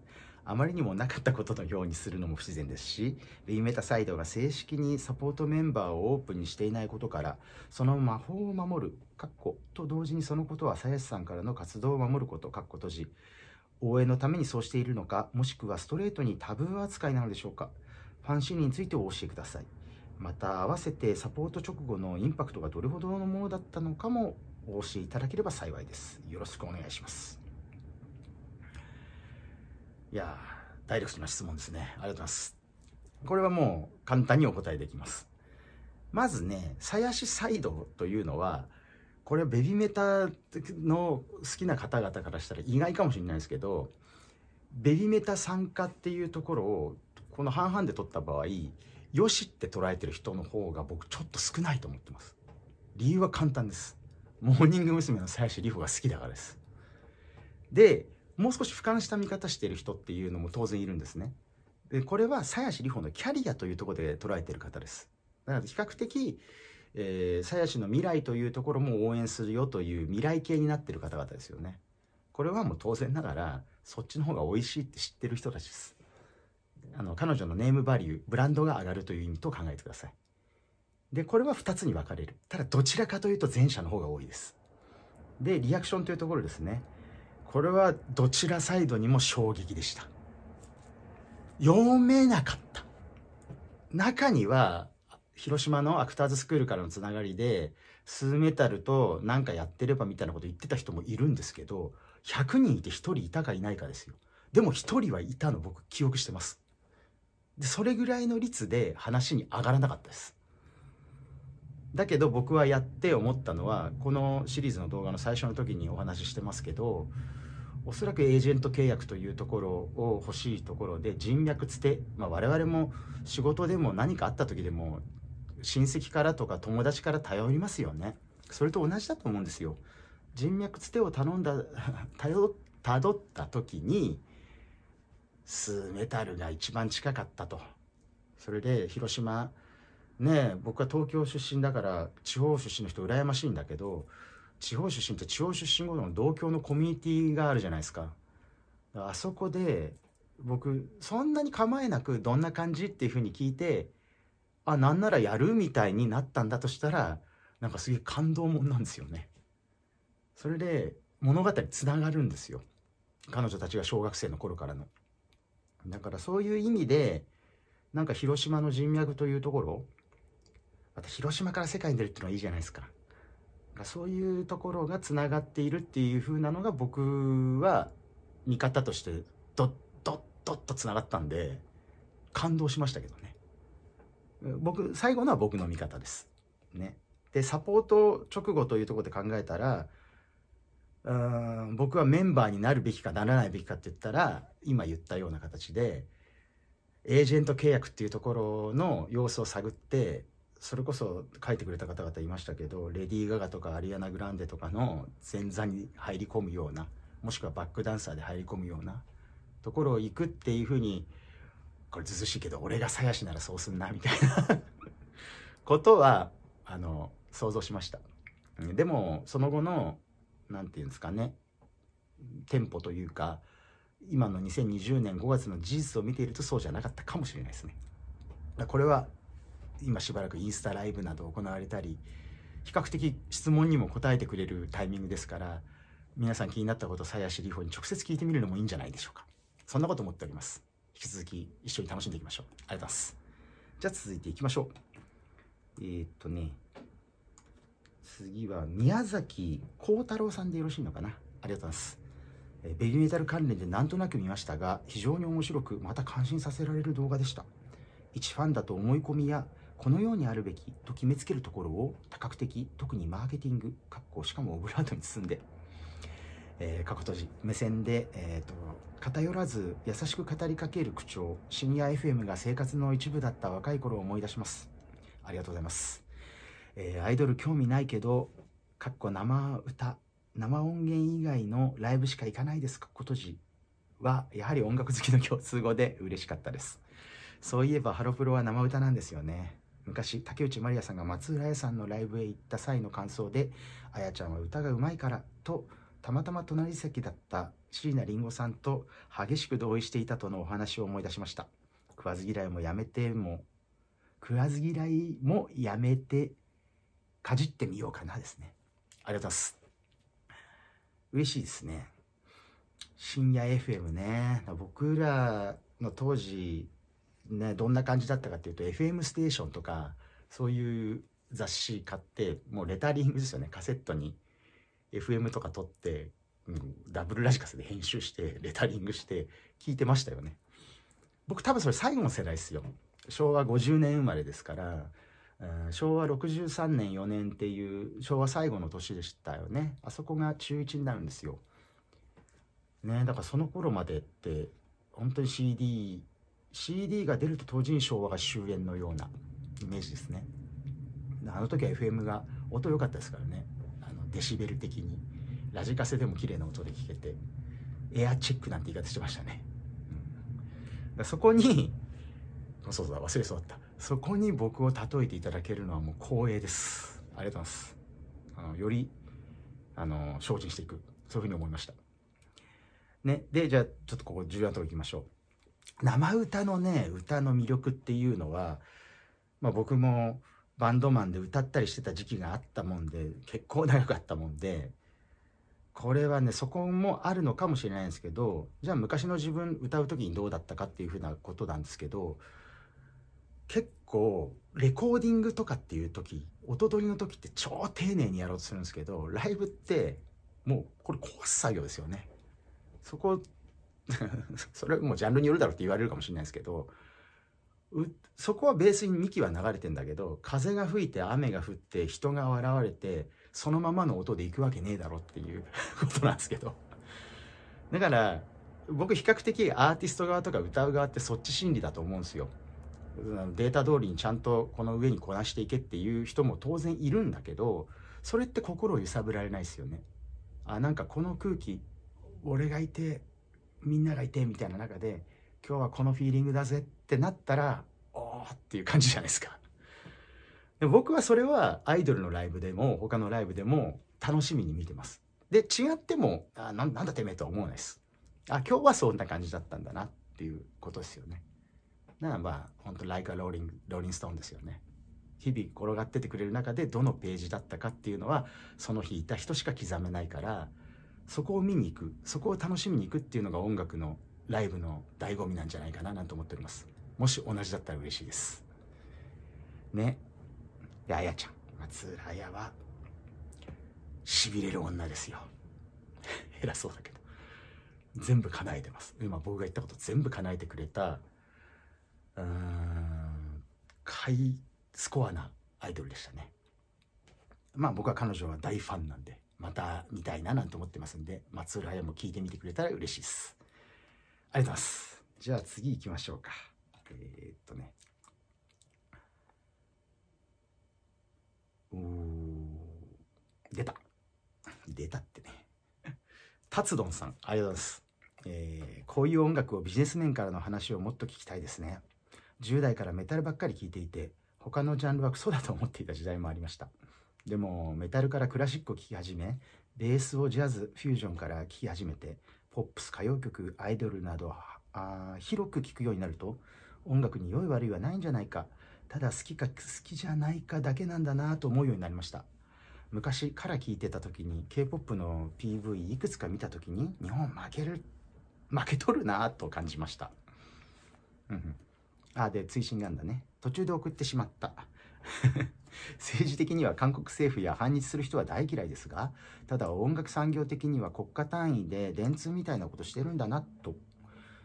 あまりにもなかったことのようにするのも不自然ですし B メタサイドが正式にサポートメンバーをオープンにしていないことからその魔法を守るかっこと同時にそのことは鞘師さんからの活動を守ることかっこ閉じ応援のためにそうしているのかもしくはストレートにタブー扱いなのでしょうかファン心理についてお教えくださいまた合わせてサポート直後のインパクトがどれほどのものだったのかもお教えいただければ幸いですよろしくお願いしますいやダイレクトな質問ですね。ありがとうございます。これはもう簡単にお答えできます。まずね、鞘師サイドというのは、これはベビメタの好きな方々からしたら意外かもしれないですけど、ベビメタ参加っていうところを、この半々で取った場合、よしって捉えてる人の方が僕ちょっと少ないと思ってます。理由は簡単です。モーニング娘。の鞘師里帆が好きだからです。で、もう少し俯瞰した見方してる人っていうのも当然いるんですね。でこれは鞘師里穂のキャリアというところで捉えてる方です。だから比較的、えー、鞘師の未来というところも応援するよという未来系になってる方々ですよね。これはもう当然ながらそっちの方が美味しいって知ってる人たちです。あの彼女のネームバリューブランドが上がるという意味と考えてください。でこれは2つに分かれるただどちらかというと前者の方が多いです。でリアクションというところですね。これはどちらサイドにも衝撃でした読めなかった中には広島のアクターズスクールからのつながりでスーメタルと何かやってればみたいなこと言ってた人もいるんですけど100人いて1人いたかいないかですよでも1人はいたの僕記憶してますでそれぐらいの率で話に上がらなかったですだけど僕はやって思ったのはこのシリーズの動画の最初の時にお話ししてますけどおそらくエージェント契約というところを欲しいところで人脈つて、まあ、我々も仕事でも何かあった時でも親戚からとか友達から頼りますよねそれと同じだと思うんですよ人脈つてを頼んだ 頼たどった時にスメタルが一番近かったとそれで広島ね僕は東京出身だから地方出身の人羨ましいんだけど地方出身と地方出身ごとの同郷のコミュニティがあるじゃないですか。あそこで僕そんなに構えなくどんな感じっていうふうに聞いてあなんならやるみたいになったんだとしたらなんかすげえ感動もんなんですよね。それで物語つながるんですよ彼女たちが小学生の頃からの。だからそういう意味でなんか広島の人脈というところまた広島から世界に出るっていうのはいいじゃないですか。そういうところがつながっているっていう風なのが僕は見方としてドッドッドッとつながったんで感動しましたけどね僕最後のは僕の見方ですねでサポート直後というところで考えたらうん僕はメンバーになるべきかならないべきかって言ったら今言ったような形でエージェント契約っていうところの様子を探ってそれこそ書いてくれた方々いましたけどレディー・ガガとかアリアナ・グランデとかの前座に入り込むようなもしくはバックダンサーで入り込むようなところを行くっていうふうにこれずずしいけど俺が鞘師ならそうすんなみたいなことはあの想像しました。でもその後の何て言うんですかねテンポというか今の2020年5月の事実を見ているとそうじゃなかったかもしれないですね。これは今しばらくインスタライブなど行われたり比較的質問にも答えてくれるタイミングですから皆さん気になったことを鞘師里穂に直接聞いてみるのもいいんじゃないでしょうかそんなこと思っております引き続き一緒に楽しんでいきましょうありがとうございますじゃあ続いていきましょうえー、っとね次は宮崎幸太郎さんでよろしいのかなありがとうございますベビーメタル関連でなんとなく見ましたが非常に面白くまた感心させられる動画でした一ファンだと思い込みやこのようにあるべきと決めつけるところを多角的特にマーケティングかっこしかもオブラートに包んで、えー、過去閉じ目線で、えーと、偏らず優しく語りかける口調シニア FM が生活の一部だった若い頃を思い出しますありがとうございます、えー、アイドル興味ないけどかっこ生歌生音源以外のライブしか行かないですかことじはやはり音楽好きの共通語で嬉しかったですそういえばハロプロは生歌なんですよね昔竹内まりやさんが松浦屋さんのライブへ行った際の感想で「あやちゃんは歌がうまいから」とたまたま隣席だった椎名林檎さんと激しく同意していたとのお話を思い出しました食わず嫌いもやめても食わず嫌いもやめてかじってみようかなですねありがとうございます嬉しいですね深夜 FM ね僕らの当時ね、どんな感じだったかっていうと FM ステーションとかそういう雑誌買ってもうレタリングですよねカセットに FM とか撮って、うん、ダブルラジカセで編集してレタリングして聞いてましたよね僕多分それ最後の世代ですよ昭和50年生まれですから、うん、昭和63年4年っていう昭和最後の年でしたよねあそこが中1になるんですよねだからその頃までって本当に CD CD が出ると当時に昭和が終焉のようなイメージですねあの時は FM が音良かったですからねあのデシベル的にラジカセでも綺麗な音で聞けてエアチェックなんて言い方してましたね、うん、そこにそうだ忘れそうだったそこに僕を例えていただけるのはもう光栄ですありがとうございますあのよりあの精進していくそういうふうに思いましたねでじゃあちょっとここ重要なとこ行きましょう生歌のね歌の魅力っていうのは、まあ、僕もバンドマンで歌ったりしてた時期があったもんで結構長かったもんでこれはねそこもあるのかもしれないんですけどじゃあ昔の自分歌う時にどうだったかっていうふうなことなんですけど結構レコーディングとかっていう時音取りの時って超丁寧にやろうとするんですけどライブってもうこれコース作業ですよね。そこ それはもうジャンルによるだろうって言われるかもしれないですけどそこはベースに幹は流れてんだけど風が吹いて雨が降って人が現れてそのままの音で行くわけねえだろっていう ことなんですけどだから僕比較的アーティスト側とか歌う側ってそっち心理だと思うんですよデータ通りにちゃんとこの上にこなしていけっていう人も当然いるんだけどそれって心を揺さぶられないですよねあなんかこの空気俺がいてみんながいてみたいな中で今日はこのフィーリングだぜってなったらおおっていう感じじゃないですかで僕はそれはアイドルのライブでも他のライブでも楽しみに見てますで違ってもあななんだてめえとは思わないですあ今日はそんな感じだったんだなっていうことですよねならまあ本当ライカ・ローリングローリンストーンですよね日々転がっててくれる中でどのページだったかっていうのはその日いた人しか刻めないからそこを見に行くそこを楽しみに行くっていうのが音楽のライブの醍醐味なんじゃないかななんて思っておりますもし同じだったら嬉しいですねであやちゃん松浦綾はしびれる女ですよ 偉そうだけど全部叶えてます今僕が言ったこと全部叶えてくれたうーんハいスコアなアイドルでしたねまあ僕は彼女は大ファンなんでまた見たいななんて思ってますんで、松浦綾も聞いてみてくれたら嬉しいです。ありがとうございます。じゃあ次行きましょうか。えー、っとね。お出た。出たってね。達どんさん、ありがとうございます。えー、こういう音楽をビジネス面からの話をもっと聞きたいですね。10代からメタルばっかり聴いていて、他のジャンルはクソだと思っていた時代もありました。でもメタルからクラシックを聴き始めベースをジャズフュージョンから聴き始めてポップス歌謡曲アイドルなどあ広く聴くようになると音楽に良い悪いはないんじゃないかただ好きか好きじゃないかだけなんだなと思うようになりました昔から聴いてた時に k p o p の PV いくつか見た時に日本負ける負けとるなと感じましたうんあで追伸がんだね途中で送ってしまった 政治的には韓国政府や反日する人は大嫌いですが、ただ音楽産業的には国家単位で電通みたいなことしてるんだなと。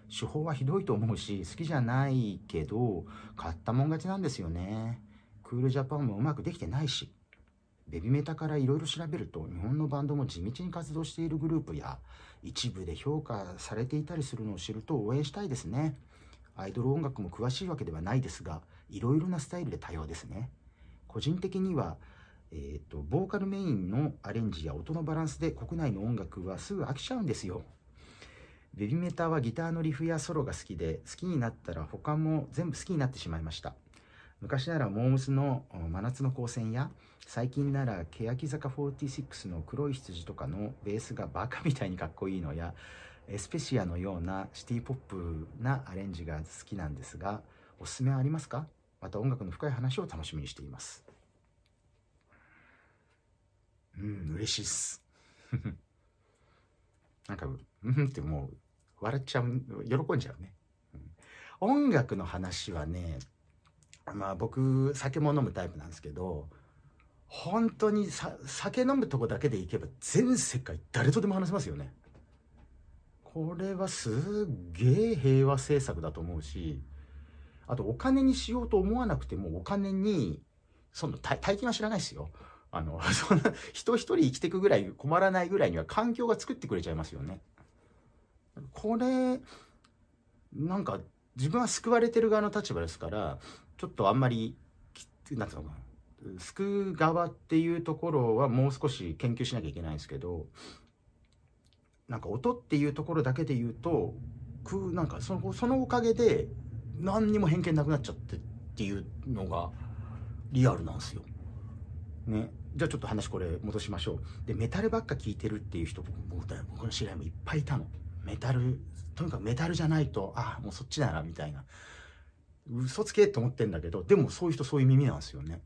手法はひどいと思うし、好きじゃないけど、買ったもん勝ちなんですよね。クールジャパンもうまくできてないし。ベビメタからいろいろ調べると日本のバンドも地道に活動しているグループや一部で評価されていたりするのを知ると応援したいですねアイドル音楽も詳しいわけではないですがいろいろなスタイルで多様ですね個人的には、えっ、ー、と、ボーカルメインのアレンジや音のバランスで国内の音楽はすぐ飽きちゃうんですよ。ベビメタはギターのリフやソロが好きで、好きになったら他も全部好きになってしまいました。昔ならモームスの真夏の光線や、最近なら欅坂46の黒い羊とかのベースがバカみたいにかっこいいのや、エスペシアのようなシティポップなアレンジが好きなんですが、おすすめはありますかまた音楽の深い話を楽しみにしています。うん、嬉しいっす。なんか、うんってもう、笑っちゃう、喜んじゃうね。うん、音楽の話はね、まあ僕、酒も飲むタイプなんですけど、本当にさ酒飲むとこだけで行けば全世界誰とでも話せますよね。これはすっげえ平和政策だと思うし、あとお金にしようと思わなくてもお金に、その大金は知らないですよ。あの、そんな、人一人生きていくぐらい困らないぐらいには環境が作ってくれちゃいますよね。これ、なんか自分は救われてる側の立場ですから、ちょっとあんまり、なんていうのかな、救う側っていうところはもう少し研究しなきゃいけないんですけど、なんか音っていうところだけで言うと、くなんかそのそのおかげで何にも偏見なくなっちゃってっていうのがリアルなんですよ。ね、じゃあちょっと話これ戻しましょうでメタルばっか聞いてるっていう人僕僕の知り合いもいっぱいいたのメタルとにかくメタルじゃないとああもうそっちだなみたいな嘘つけって思ってんだけどでもそういう人そういう耳なんですよね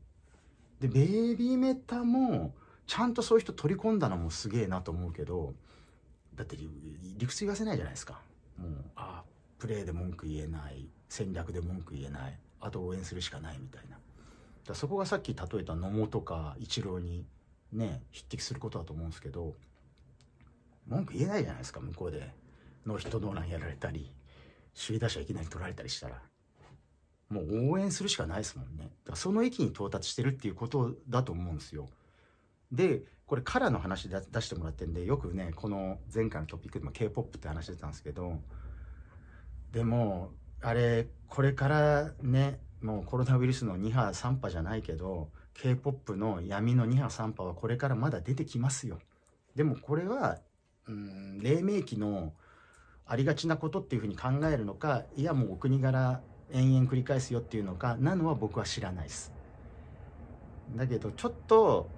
でベイビーメタもちゃんとそういう人取り込んだのもすげえなと思うけどだって理屈言わせないじゃないですかもうああプレイで文句言えない戦略で文句言えないあと応援するしかないみたいなだそこがさっき例えた野茂とかイチローにね匹敵することだと思うんですけど文句言えないじゃないですか向こうでノーヒットノーランやられたり首位打者いきなり取られたりしたらもう応援するしかないですもんねだからその域に到達してるっていうことだと思うんですよでこれカラーの話で出してもらってんでよくねこの前回のトピックでも k p o p って話してたんですけどでもあれこれからねもうコロナウイルスの2波3波じゃないけど k p o p の闇の2波3波はこれからまだ出てきますよでもこれはうん黎明期のありがちなことっていうふうに考えるのかいやもうお国柄延々繰り返すよっていうのかなのは僕は知らないですだけどちょっと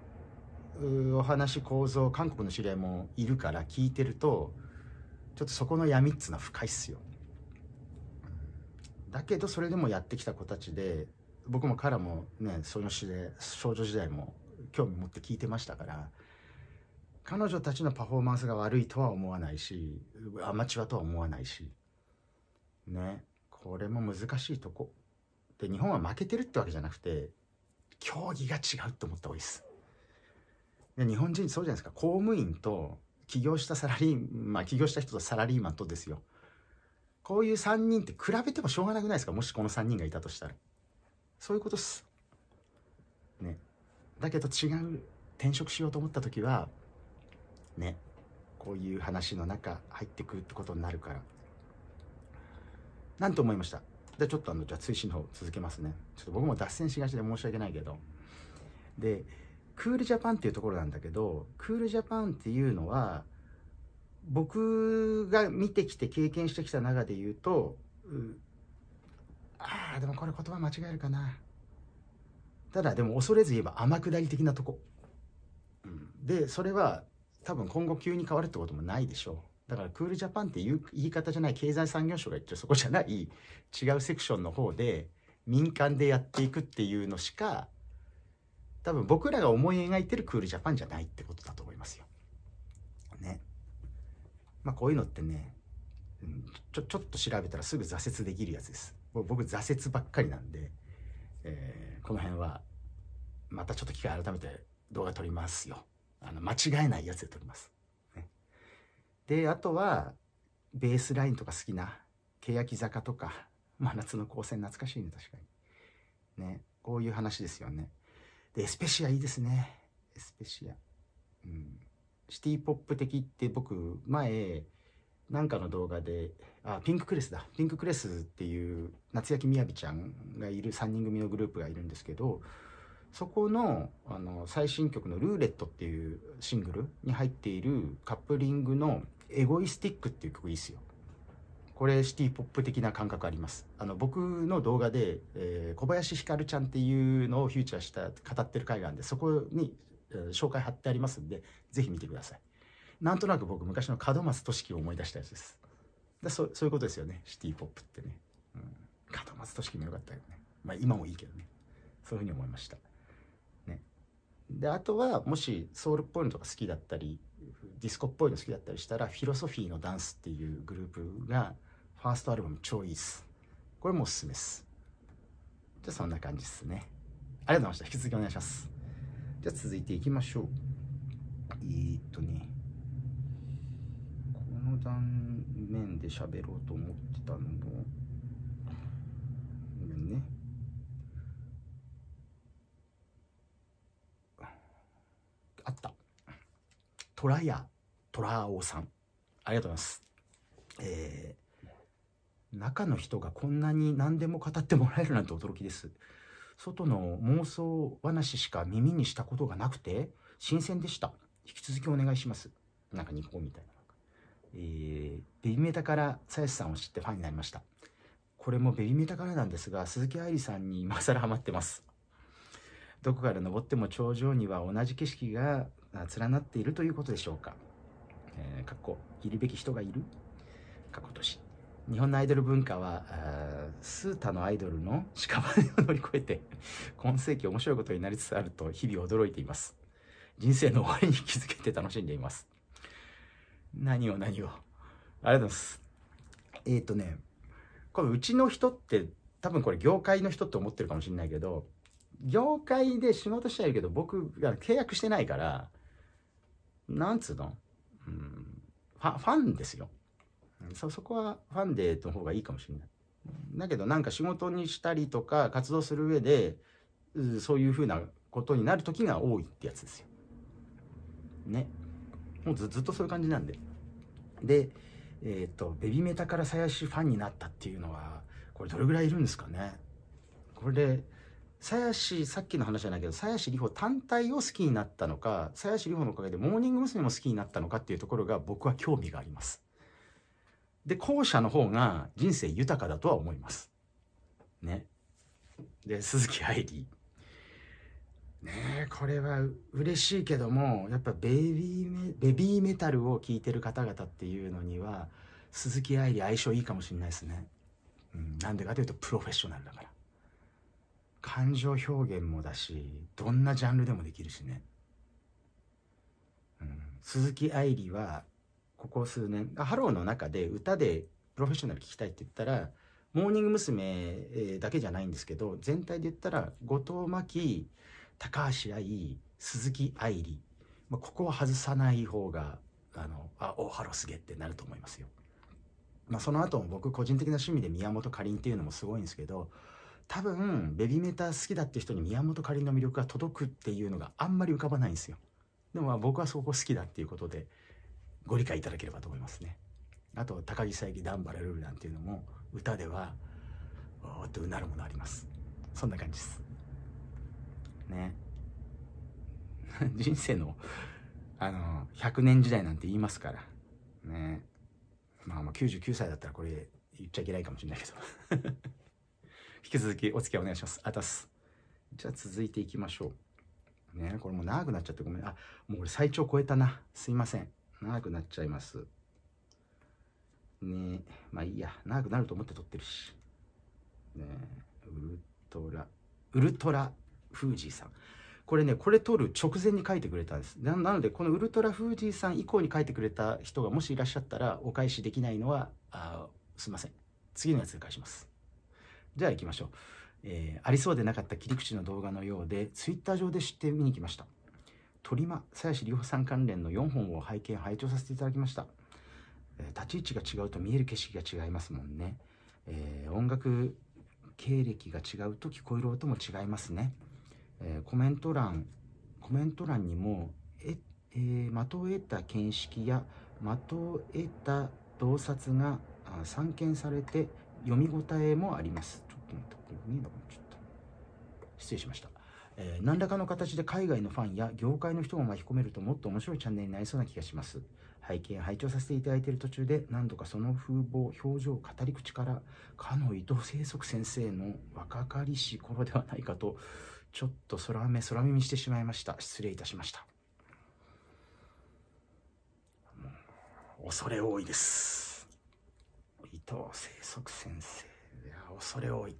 お話構造韓国の知り合いもいるから聞いてるとちょっとそこの闇っつうのは深いっすよだけどそれでもやってきた子たちで僕もらもねその詩で少女時代も興味持って聞いてましたから彼女たちのパフォーマンスが悪いとは思わないしアマチュアとは思わないしねこれも難しいとこで日本は負けてるってわけじゃなくて競技が違うと思った方がいいですで日本人そうじゃないですか公務員と起業したサラリーまあ起業した人とサラリーマンとですよこういう3人って比べてもしょうがなくないですかもしこの3人がいたとしたら。そういうことっす。ね。だけど違う転職しようと思った時は、ね、こういう話の中入ってくるってことになるから。なんと思いましたじあちょっとあの、じゃあ追伸の方続けますね。ちょっと僕も脱線しがちで申し訳ないけど。で、クールジャパンっていうところなんだけど、クールジャパンっていうのは、僕が見てきて経験してきた中で言うと、うん、ああでもこれ言葉間違えるかなただでも恐れず言えば天下り的なとこ、うん、でそれは多分今後急に変わるってこともないでしょうだからクールジャパンっていう言い方じゃない経済産業省が言ってるそこじゃない違うセクションの方で民間でやっていくっていうのしか多分僕らが思い描いてるクールジャパンじゃないってことだと思いますよまあ、こういうのってね、うん、ちょちょっと調べたらすぐ挫折できるやつです僕挫折ばっかりなんで、えー、この辺はまたちょっと機会改めて動画撮りますよあの間違えないやつで撮ります、ね、であとはベースラインとか好きな欅坂とか真夏の光線懐かしいね確かにねこういう話ですよねでエスペシアいいですねエスペシアうんシティポップ的って僕前なんかの動画であピンククレスだピンククレスっていう夏焼きみやびちゃんがいる3人組のグループがいるんですけどそこのあの最新曲の「ルーレット」っていうシングルに入っているカップリングの「エゴイスティック」っていう曲いいっすよ。これシティポップ的な感覚ありますあの僕の動画で、えー、小林ひかるちゃんっていうのをフューチャーした語ってる回があるんでそこに紹介貼ってありますんで、ぜひ見てください。なんとなく僕、昔の門松俊樹を思い出したやつです。でそそういうことですよね。シティポップってね。うん、門松俊樹も良かったよね。まあ今もいいけどね。そういうふうに思いました。ね。で、あとは、もしソウルっぽいのとか好きだったり、ディスコっぽいの好きだったりしたら、フィロソフィーのダンスっていうグループが、ファーストアルバム超いいっす。これもおすすめです。じゃあそんな感じですね。ありがとうございました。引き続きお願いします。じゃあ続いていきましょう。えー、っとね、この断面で喋ろうと思ってたのも、ごめんね。あった。トラヤ、トラオさん。ありがとうございます。えー、中の人がこんなに何でも語ってもらえるなんて驚きです。外の妄想話しか耳にしたことがなくて新鮮でした引き続きお願いしますなんか日本みたいなえー、ベビメタからさやしさんを知ってファンになりましたこれもベビメタからなんですが鈴木愛理さんに今更ハマってますどこから登っても頂上には同じ景色が連なっているということでしょうか、えー、かっこいるべき人がいる過去年日本のアイドル文化は数多のアイドルの屍を乗り越えて 今世紀面白いことになりつつあると日々驚いています人生の終わりに気づけて楽しんでいます何を何をありがとうございますえっ、ー、とねこのうちの人って多分これ業界の人って思ってるかもしれないけど業界で仕事してるけど僕が契約してないからなんつうの、うん、ファファンですよそそこはファンデーの方がいいかもしれない。だけどなんか仕事にしたりとか活動する上でうそういうふうなことになる時が多いってやつですよ。ね。もうずずっとそういう感じなんで。で、えっ、ー、と、ベビメタから鞘師ファンになったっていうのは、これどれぐらいいるんですかね。これで、鞘師、さっきの話じゃないけど、鞘師里穂単体を好きになったのか、鞘師里穂のおかげでモーニング娘。も好きになったのかっていうところが僕は興味があります。で、後者の方が人生豊かだとは思います。ね。で、鈴木愛理。ねこれは嬉しいけども、やっぱベビーメベビーメタルを聴いてる方々っていうのには、鈴木愛理相性いいかもしれないですね。うん、なんでかというとプロフェッショナルだから。感情表現もだし、どんなジャンルでもできるしね。うん、鈴木愛理はここ数年ハローの中で歌でプロフェッショナル聴きたいって言ったらモーニング娘。だけじゃないんですけど全体で言ったら後藤真希高橋愛鈴木愛理、まあ、ここは外さない方があのあおハロすげってなると思いますよ。まあ、その後も僕個人的な趣味で宮本かりんっていうのもすごいんですけど多分ベビーメーター好きだって人に宮本かりんの魅力が届くっていうのがあんまり浮かばないんですよ。でも僕はそこ好きだっていうことで。ご理解いただければと思いますね。あと高木佐伯ダンバレルールなんていうのも歌ではおっとうなるものあります。そんな感じです。ね。人生のあの100年時代なんて言いますから。ね。まあ99歳だったらこれ言っちゃいけないかもしれないけど 引き続きお付き合いお願いします。あたす。じゃあ続いていきましょう。ね、これも長くなっちゃってごめん。あ、もう俺最長超えたな。すいません。長くなっちゃいます。ねえ、まあいいや。長くなると思って撮ってるし。ねえ、ウルトラ、ウルトラフージーさん。これね、これ撮る直前に書いてくれたんです。なので、このウルトラフージーさん以降に書いてくれた人がもしいらっしゃったら、お返しできないのは、あすいません。次のやつで返します。じゃあ行きましょう。えー、ありそうでなかった切り口の動画のようで、Twitter 上で知って見に来ました。鳥間鞘師里穂さん関連の4本を拝見拝聴させていただきました、えー、立ち位置が違うと見える景色が違いますもんね、えー、音楽経歴が違うと聞こえる音も違いますね、えー、コメント欄コメント欄にもえ、えー、的を得た見識や的を得た洞察が散見されて読み応えもありますちょっと待ってこれ見えなくなっちゃった失礼しましたえー、何らかの形で海外のファンや業界の人も巻き込めるともっと面白いチャンネルになりそうな気がします。拝見、拝聴させていただいている途中で何度かその風貌、表情、語り口からかの伊藤清則先生の若かりし頃ではないかとちょっと空目空耳してしまいました。失礼いたしました。恐れ多いです。伊藤清則先生、いや恐れ多い。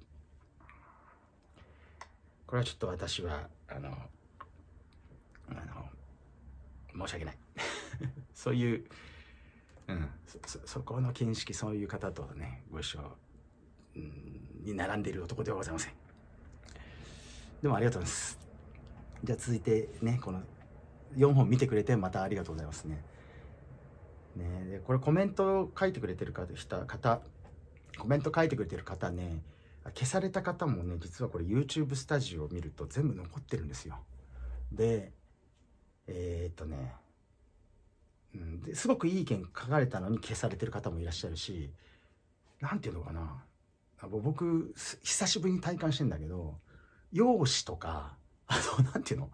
これはちょっと私はあのあの申し訳ない そういう、うんそ、そこの見識そういう方とねご一緒、うん、に並んでいる男ではございませんでもありがとうございますじゃあ続いてねこの4本見てくれてまたありがとうございますねねでこれコメント書いてくれてる方コメント書いてくれてる方ね消された方もね実はこれ YouTube スタジオを見ると全部残ってるんですよでえー、っとね、うん、ですごくいい意見書かれたのに消されてる方もいらっしゃるし何て言うのかな僕久しぶりに体感してんだけど容姿とか あの何て言うの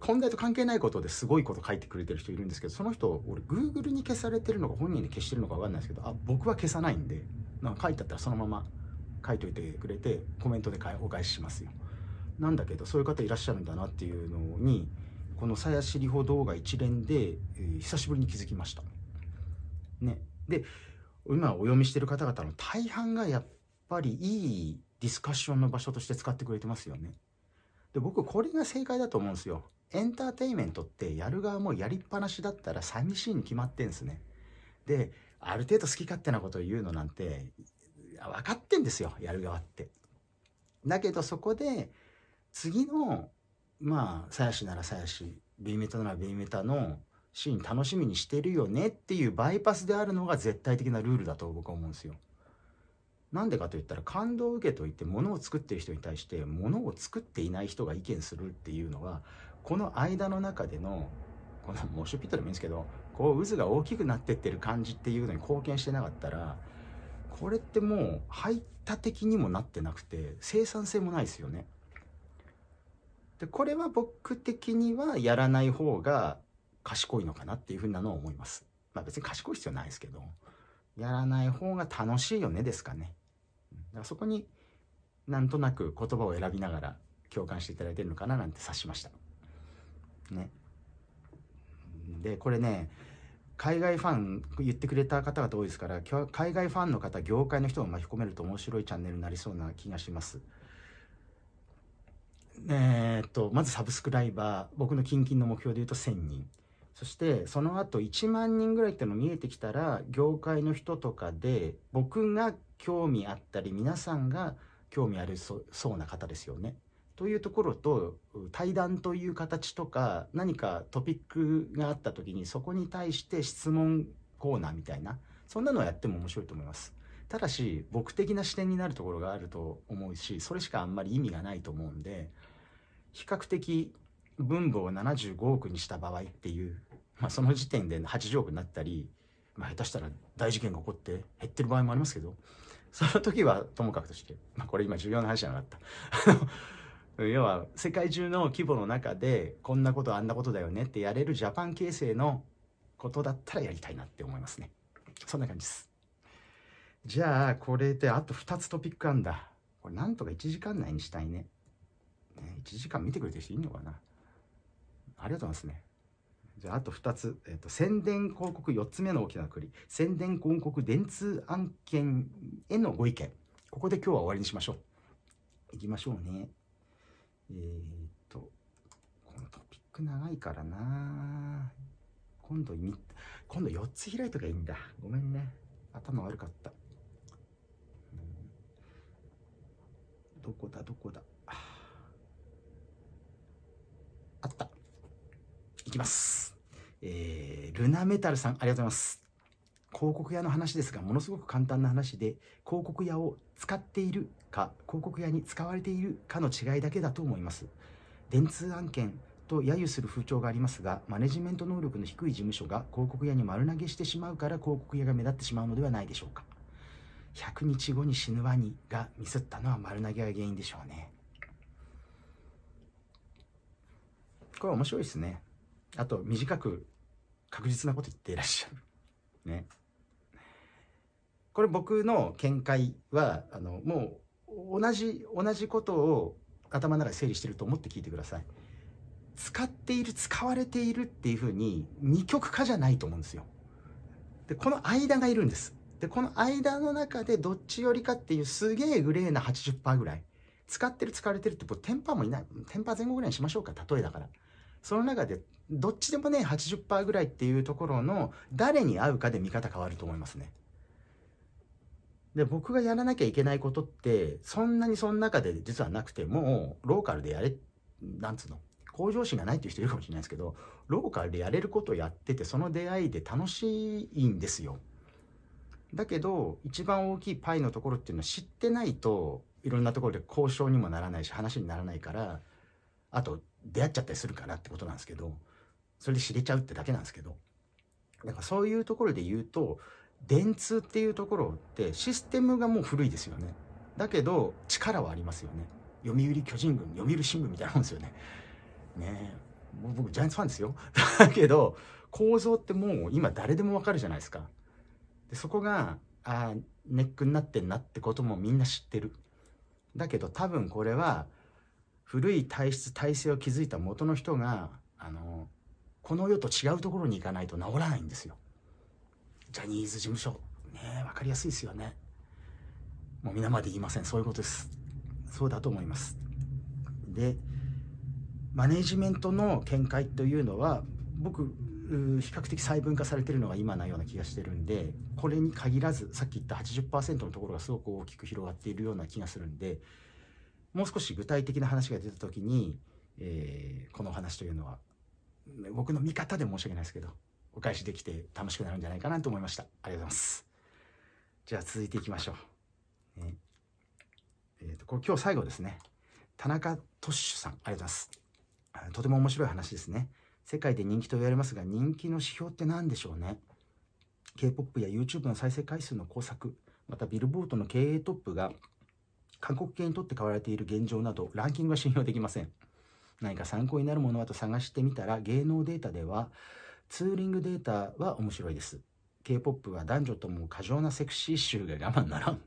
本題と関係ないことですごいこと書いてくれてる人いるんですけどその人俺 Google に消されてるのか本人に消してるのか分かんないですけどあ僕は消さないんでなんか書いてあったらそのまま書いといてくれてコメントでお返ししますよなんだけどそういう方いらっしゃるんだなっていうのにこの鞘師里穂動画一連で、えー、久しぶりに気づきましたねで今お読みしてる方々の大半がやっぱりいいディスカッションの場所として使ってくれてますよねで僕これが正解だと思うんですよエンターテインメントってやる側もやりっぱなしだったら寂しいに決まってんですねである程度好き勝手なことを言うのなんて分かってんですよ、やる側って。だけどそこで、次の、まあ、さやしならさやし、B メタなら B メタのシーン楽しみにしてるよねっていうバイパスであるのが絶対的なルールだと僕は思うんですよ。なんでかといったら感動を受けといて物を作ってる人に対して物を作っていない人が意見するっていうのはこの間の中でのこのモッシュピットでもいいんですけどこう渦が大きくなってってる感じっていうのに貢献してなかったらこれってもう排他的にもなってなくて生産性もないですよね。でこれは僕的にはやらない方が賢いのかなっていうふうなのは思います。まあ別に賢い必要ないですけどやらない方が楽しいよねですかね。だからそこになんとなく言葉を選びながら共感していただいてるのかななんて察しました。ね。でこれね海外ファン言ってくれた方が多いですから海外ファンの方業界の人を巻き込めると面白いチャンネルになりそうな気がします。えー、っとまずサブスクライバー僕の近々の目標で言うと1000人そしてその後1万人ぐらいっていうの見えてきたら業界の人とかで僕が興味あったり皆さんが興味あるそうな方ですよね。というところと対談という形とか何かトピックがあった時にそこに対して質問コーナーみたいなそんなのをやっても面白いと思いますただし僕的な視点になるところがあると思うしそれしかあんまり意味がないと思うんで比較的分母を75億にした場合っていう、まあ、その時点で80億になったり、まあ、下手したら大事件が起こって減ってる場合もありますけどその時はともかくとして、まあ、これ今重要な話じゃなかった。要は世界中の規模の中でこんなことあんなことだよねってやれるジャパン形成のことだったらやりたいなって思いますねそんな感じですじゃあこれであと2つトピックあんだこれなんとか1時間内にしたいねね1時間見てくれてる人いいのかなありがとうございますねじゃああと2つ、えっ、と、宣伝広告4つ目の大きなくり宣伝広告電通案件へのご意見ここで今日は終わりにしましょういきましょうねえー、っと、このトピック長いからな今度み、今度4つ開いとかいいんだ。ごめんね。頭悪かった。どこだ、どこだ。あった。いきます。えー、ルナメタルさん、ありがとうございます。広告屋の話ですが、ものすごく簡単な話で、広告屋を使っているか広告屋に使われているかの違いだけだと思います電通案件と揶揄する風潮がありますがマネジメント能力の低い事務所が広告屋に丸投げしてしまうから広告屋が目立ってしまうのではないでしょうか100日後に死ぬワニがミスったのは丸投げが原因でしょうねこれ面白いですねあと短く確実なこと言っていらっしゃるねこれ僕の見解はあのもう同じ同じことを頭の中で整理してると思って聞いてください使っている使われているっていうふうに二極化じゃないと思うんですよでこの間がいるんですでこの間の中でどっち寄りかっていうすげえグレーな80%ぐらい使ってる使われてるって僕テンパーもいないテンパー前後ぐらいにしましょうか例えだからその中でどっちでもね80%ぐらいっていうところの誰に合うかで見方変わると思いますねで、僕がやらなきゃいけないことって、そんなにその中で実はなくて、もローカルでやれ、なんつうの、向上心がないっていう人いるかもしれないですけど、ローカルでやれることをやってて、その出会いで楽しいんですよ。だけど、一番大きいパイのところっていうのは知ってないと、いろんなところで交渉にもならないし、話にならないから、あと、出会っちゃったりするからってことなんですけど、それで知れちゃうってだけなんですけど。だからそういうところで言うと、電通っていうところってシステムがもう古いですよねだけど力はありますよね読売巨人軍読売新聞みたいなもんですよねねえ僕ジャイアンツファンですよだけど構造ってもう今誰でもわかるじゃないですかでそこがあネックになってんなってこともみんな知ってるだけど多分これは古い体質体制を築いた元の人があのこの世と違うところに行かないと治らないんですよジャニーズ事務所ね分かりやすいですよねもう皆まで言いませんそういうことですそうだと思いますでマネジメントの見解というのは僕比較的細分化されてるのが今なような気がしてるんでこれに限らずさっき言った80%のところがすごく大きく広がっているような気がするんでもう少し具体的な話が出た時に、えー、この話というのは僕の見方で申し訳ないですけどお返しできて楽しくなるんじゃないかなと思いました。ありがとうございます。じゃあ続いていきましょう。ね、えっ、ー、と、これ今日最後ですね。田中トッシュさん、ありがとうございます。とても面白い話ですね。世界で人気と言われますが、人気の指標って何でしょうね。K-POP や YouTube の再生回数の工作、またビルボードの経営トップが韓国系にとって買わられている現状など、ランキングは信用できません。何か参考になるものはと探してみたら、芸能データでは、ツーリングデータは面白いです。K-POP は男女とも過剰なセクシー集が我慢ならん。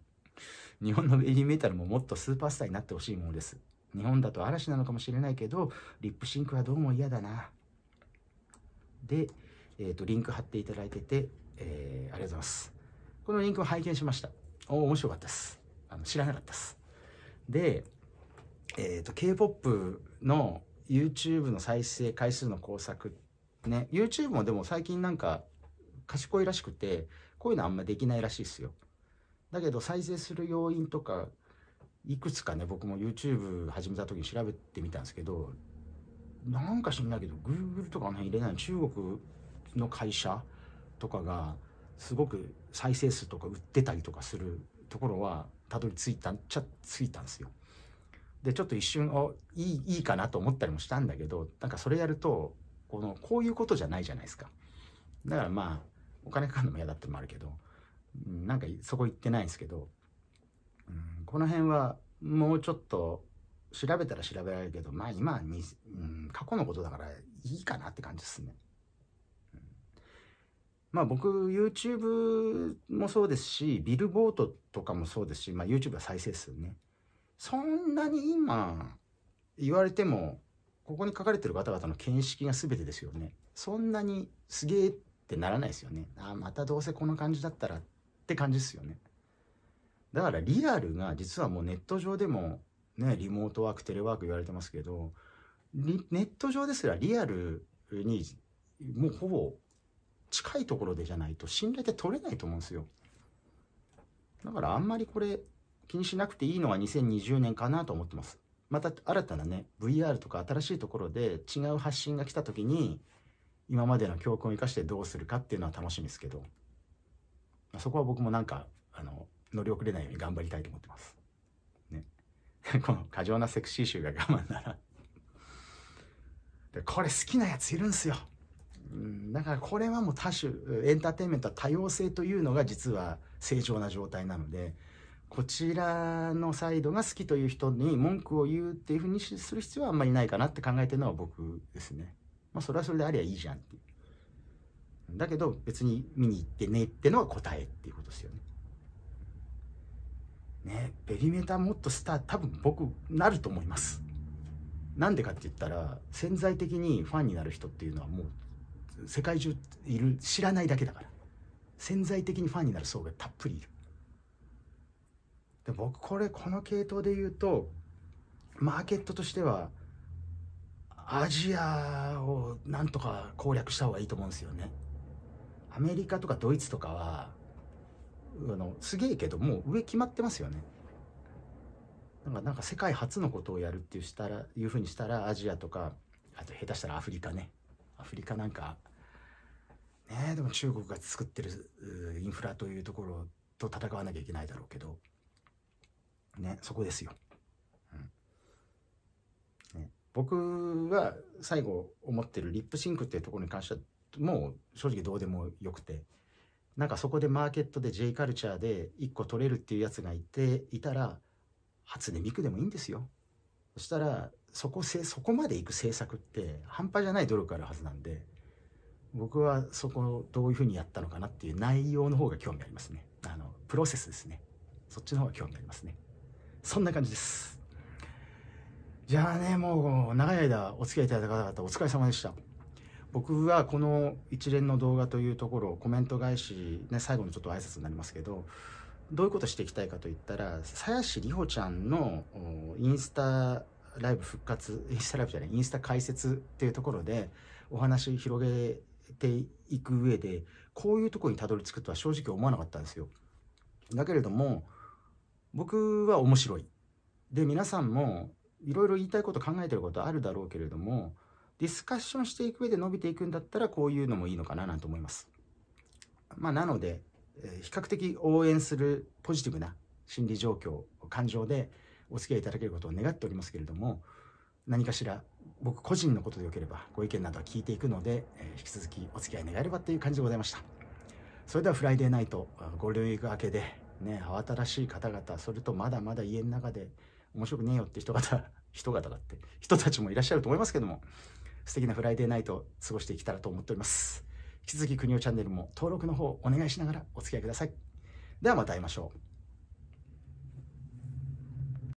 日本のベビーメタルももっとスーパースターになってほしいものです。日本だと嵐なのかもしれないけど、リップシンクはどうも嫌だな。で、えっ、ー、と、リンク貼っていただいてて、えー、ありがとうございます。このリンクを拝見しました。お面白かったです。あの知らなかったです。で、えっ、ー、と、K-POP の YouTube の再生回数の工作っね YouTube もでも最近なんか賢いらしくてこういうのあんまできないらしいですよだけど再生する要因とかいくつかね僕も YouTube 始めた時に調べてみたんですけどなんか知んないけど Google とかの辺入れない中国の会社とかがすごく再生数とか売ってたりとかするところはたどり着いたんちゃ着いたんですよ。でちょっと一瞬あいいいいかなと思ったりもしたんだけどなんかそれやるとこのこういうことじゃないじゃないですかだからまあお金かかるのも嫌だってのもあるけどなんかそこ行ってないんですけど、うん、この辺はもうちょっと調べたら調べられるけどまあ今に、うん、過去のことだからいいかなって感じですね。うん、まあ僕 YouTube もそうですしビルボードとかもそうですし、まあ、YouTube は再生数ねそんなに今言われてもここに書かれてる方々の見識が全てですよねそんなにすげえってならないですよねあまたどうせこの感じだったらって感じですよねだからリアルが実はもうネット上でもねリモートワークテレワーク言われてますけどネット上ですらリアルにもうほぼ近いところでじゃないと信頼って取れないと思うんですよだからあんまりこれ気にしなくていいのは2020年かなと思ってますまた新たなね VR とか新しいところで違う発信が来た時に今までの教訓を生かしてどうするかっていうのは楽しみですけど、まあ、そこは僕もなんかあの乗り遅れないように頑張りたいと思ってます。ね、この過剰なセクシー集が我慢ならでこれ好きなやついるんすよ。うんだからこれはもう多種エンターテインメントは多様性というのが実は正常な状態なのでこちらのサイドが好きという人に文句を言うっていうふうにする必要はあんまりないかなって考えてるのは僕ですね。まあ、それはそれでありゃいいじゃんっていう。だけど別に見に行ってねってのは答えっていうことですよね。ねベリメタもっとスター多分僕なると思います。なんでかって言ったら潜在的にファンになる人っていうのはもう世界中いる知らないだけだから潜在的にファンになる層がたっぷりいる。で僕これこの系統で言うとマーケットとしてはアジアをなんとか攻略した方がいいと思うんですよねアメリカとかドイツとかはあのすげえけどもう上決まってますよねなんかなんか世界初のことをやるっていうしたらいうふうにしたらアジアとかあと下手したらアフリカねアフリカなんかねでも中国が作ってるインフラというところと戦わなきゃいけないだろうけどね、そこですよ。うん、ね、僕は最後思ってるリップシンクっていうところに関してはもう正直どうでもよくてなんかそこでマーケットで J カルチャーで1個取れるっていうやつがいていたら初音ミクでもいいんですよ。そしたらそこせそこまでいく政策って半端じゃない努力あるはずなんで僕はそこをどういうふうにやったのかなっていう内容の方が興味ありますねあのプロセスですねそっちの方が興味ありますね。そんな感じです。じゃあね、もう長い間お付き合いいただいた方々お疲れ様でした。僕はこの一連の動画というところをコメント返し、ね、最後のちょっと挨拶になりますけど、どういうことしていきたいかといったら、鞘師里穂ちゃんのインスタライブ復活、インスタライブじゃない、インスタ解説っていうところでお話広げていく上で、こういうとこにたどり着くとは正直思わなかったんですよ。だけれども、僕は面白い。で、皆さんもいろいろ言いたいこと考えてることあるだろうけれども、ディスカッションしていく上で伸びていくんだったら、こういうのもいいのかななんて思います。まあ、なので、比較的応援するポジティブな心理状況、感情でお付き合いいただけることを願っておりますけれども、何かしら僕個人のことでよければご意見などは聞いていくので、え引き続きお付き合い願えればという感じでございました。それではフライデーナイト、ゴールデンウィーク明けでね、慌ただしい方々、それとまだまだ家の中で面白くねえよって人方、人方だって、人たちもいらっしゃると思いますけども、素敵なフライデーナイトを過ごしていけたらと思っております。引き続き国尾チャンネルも登録の方お願いしながらお付き合いください。ではまた会いましょう。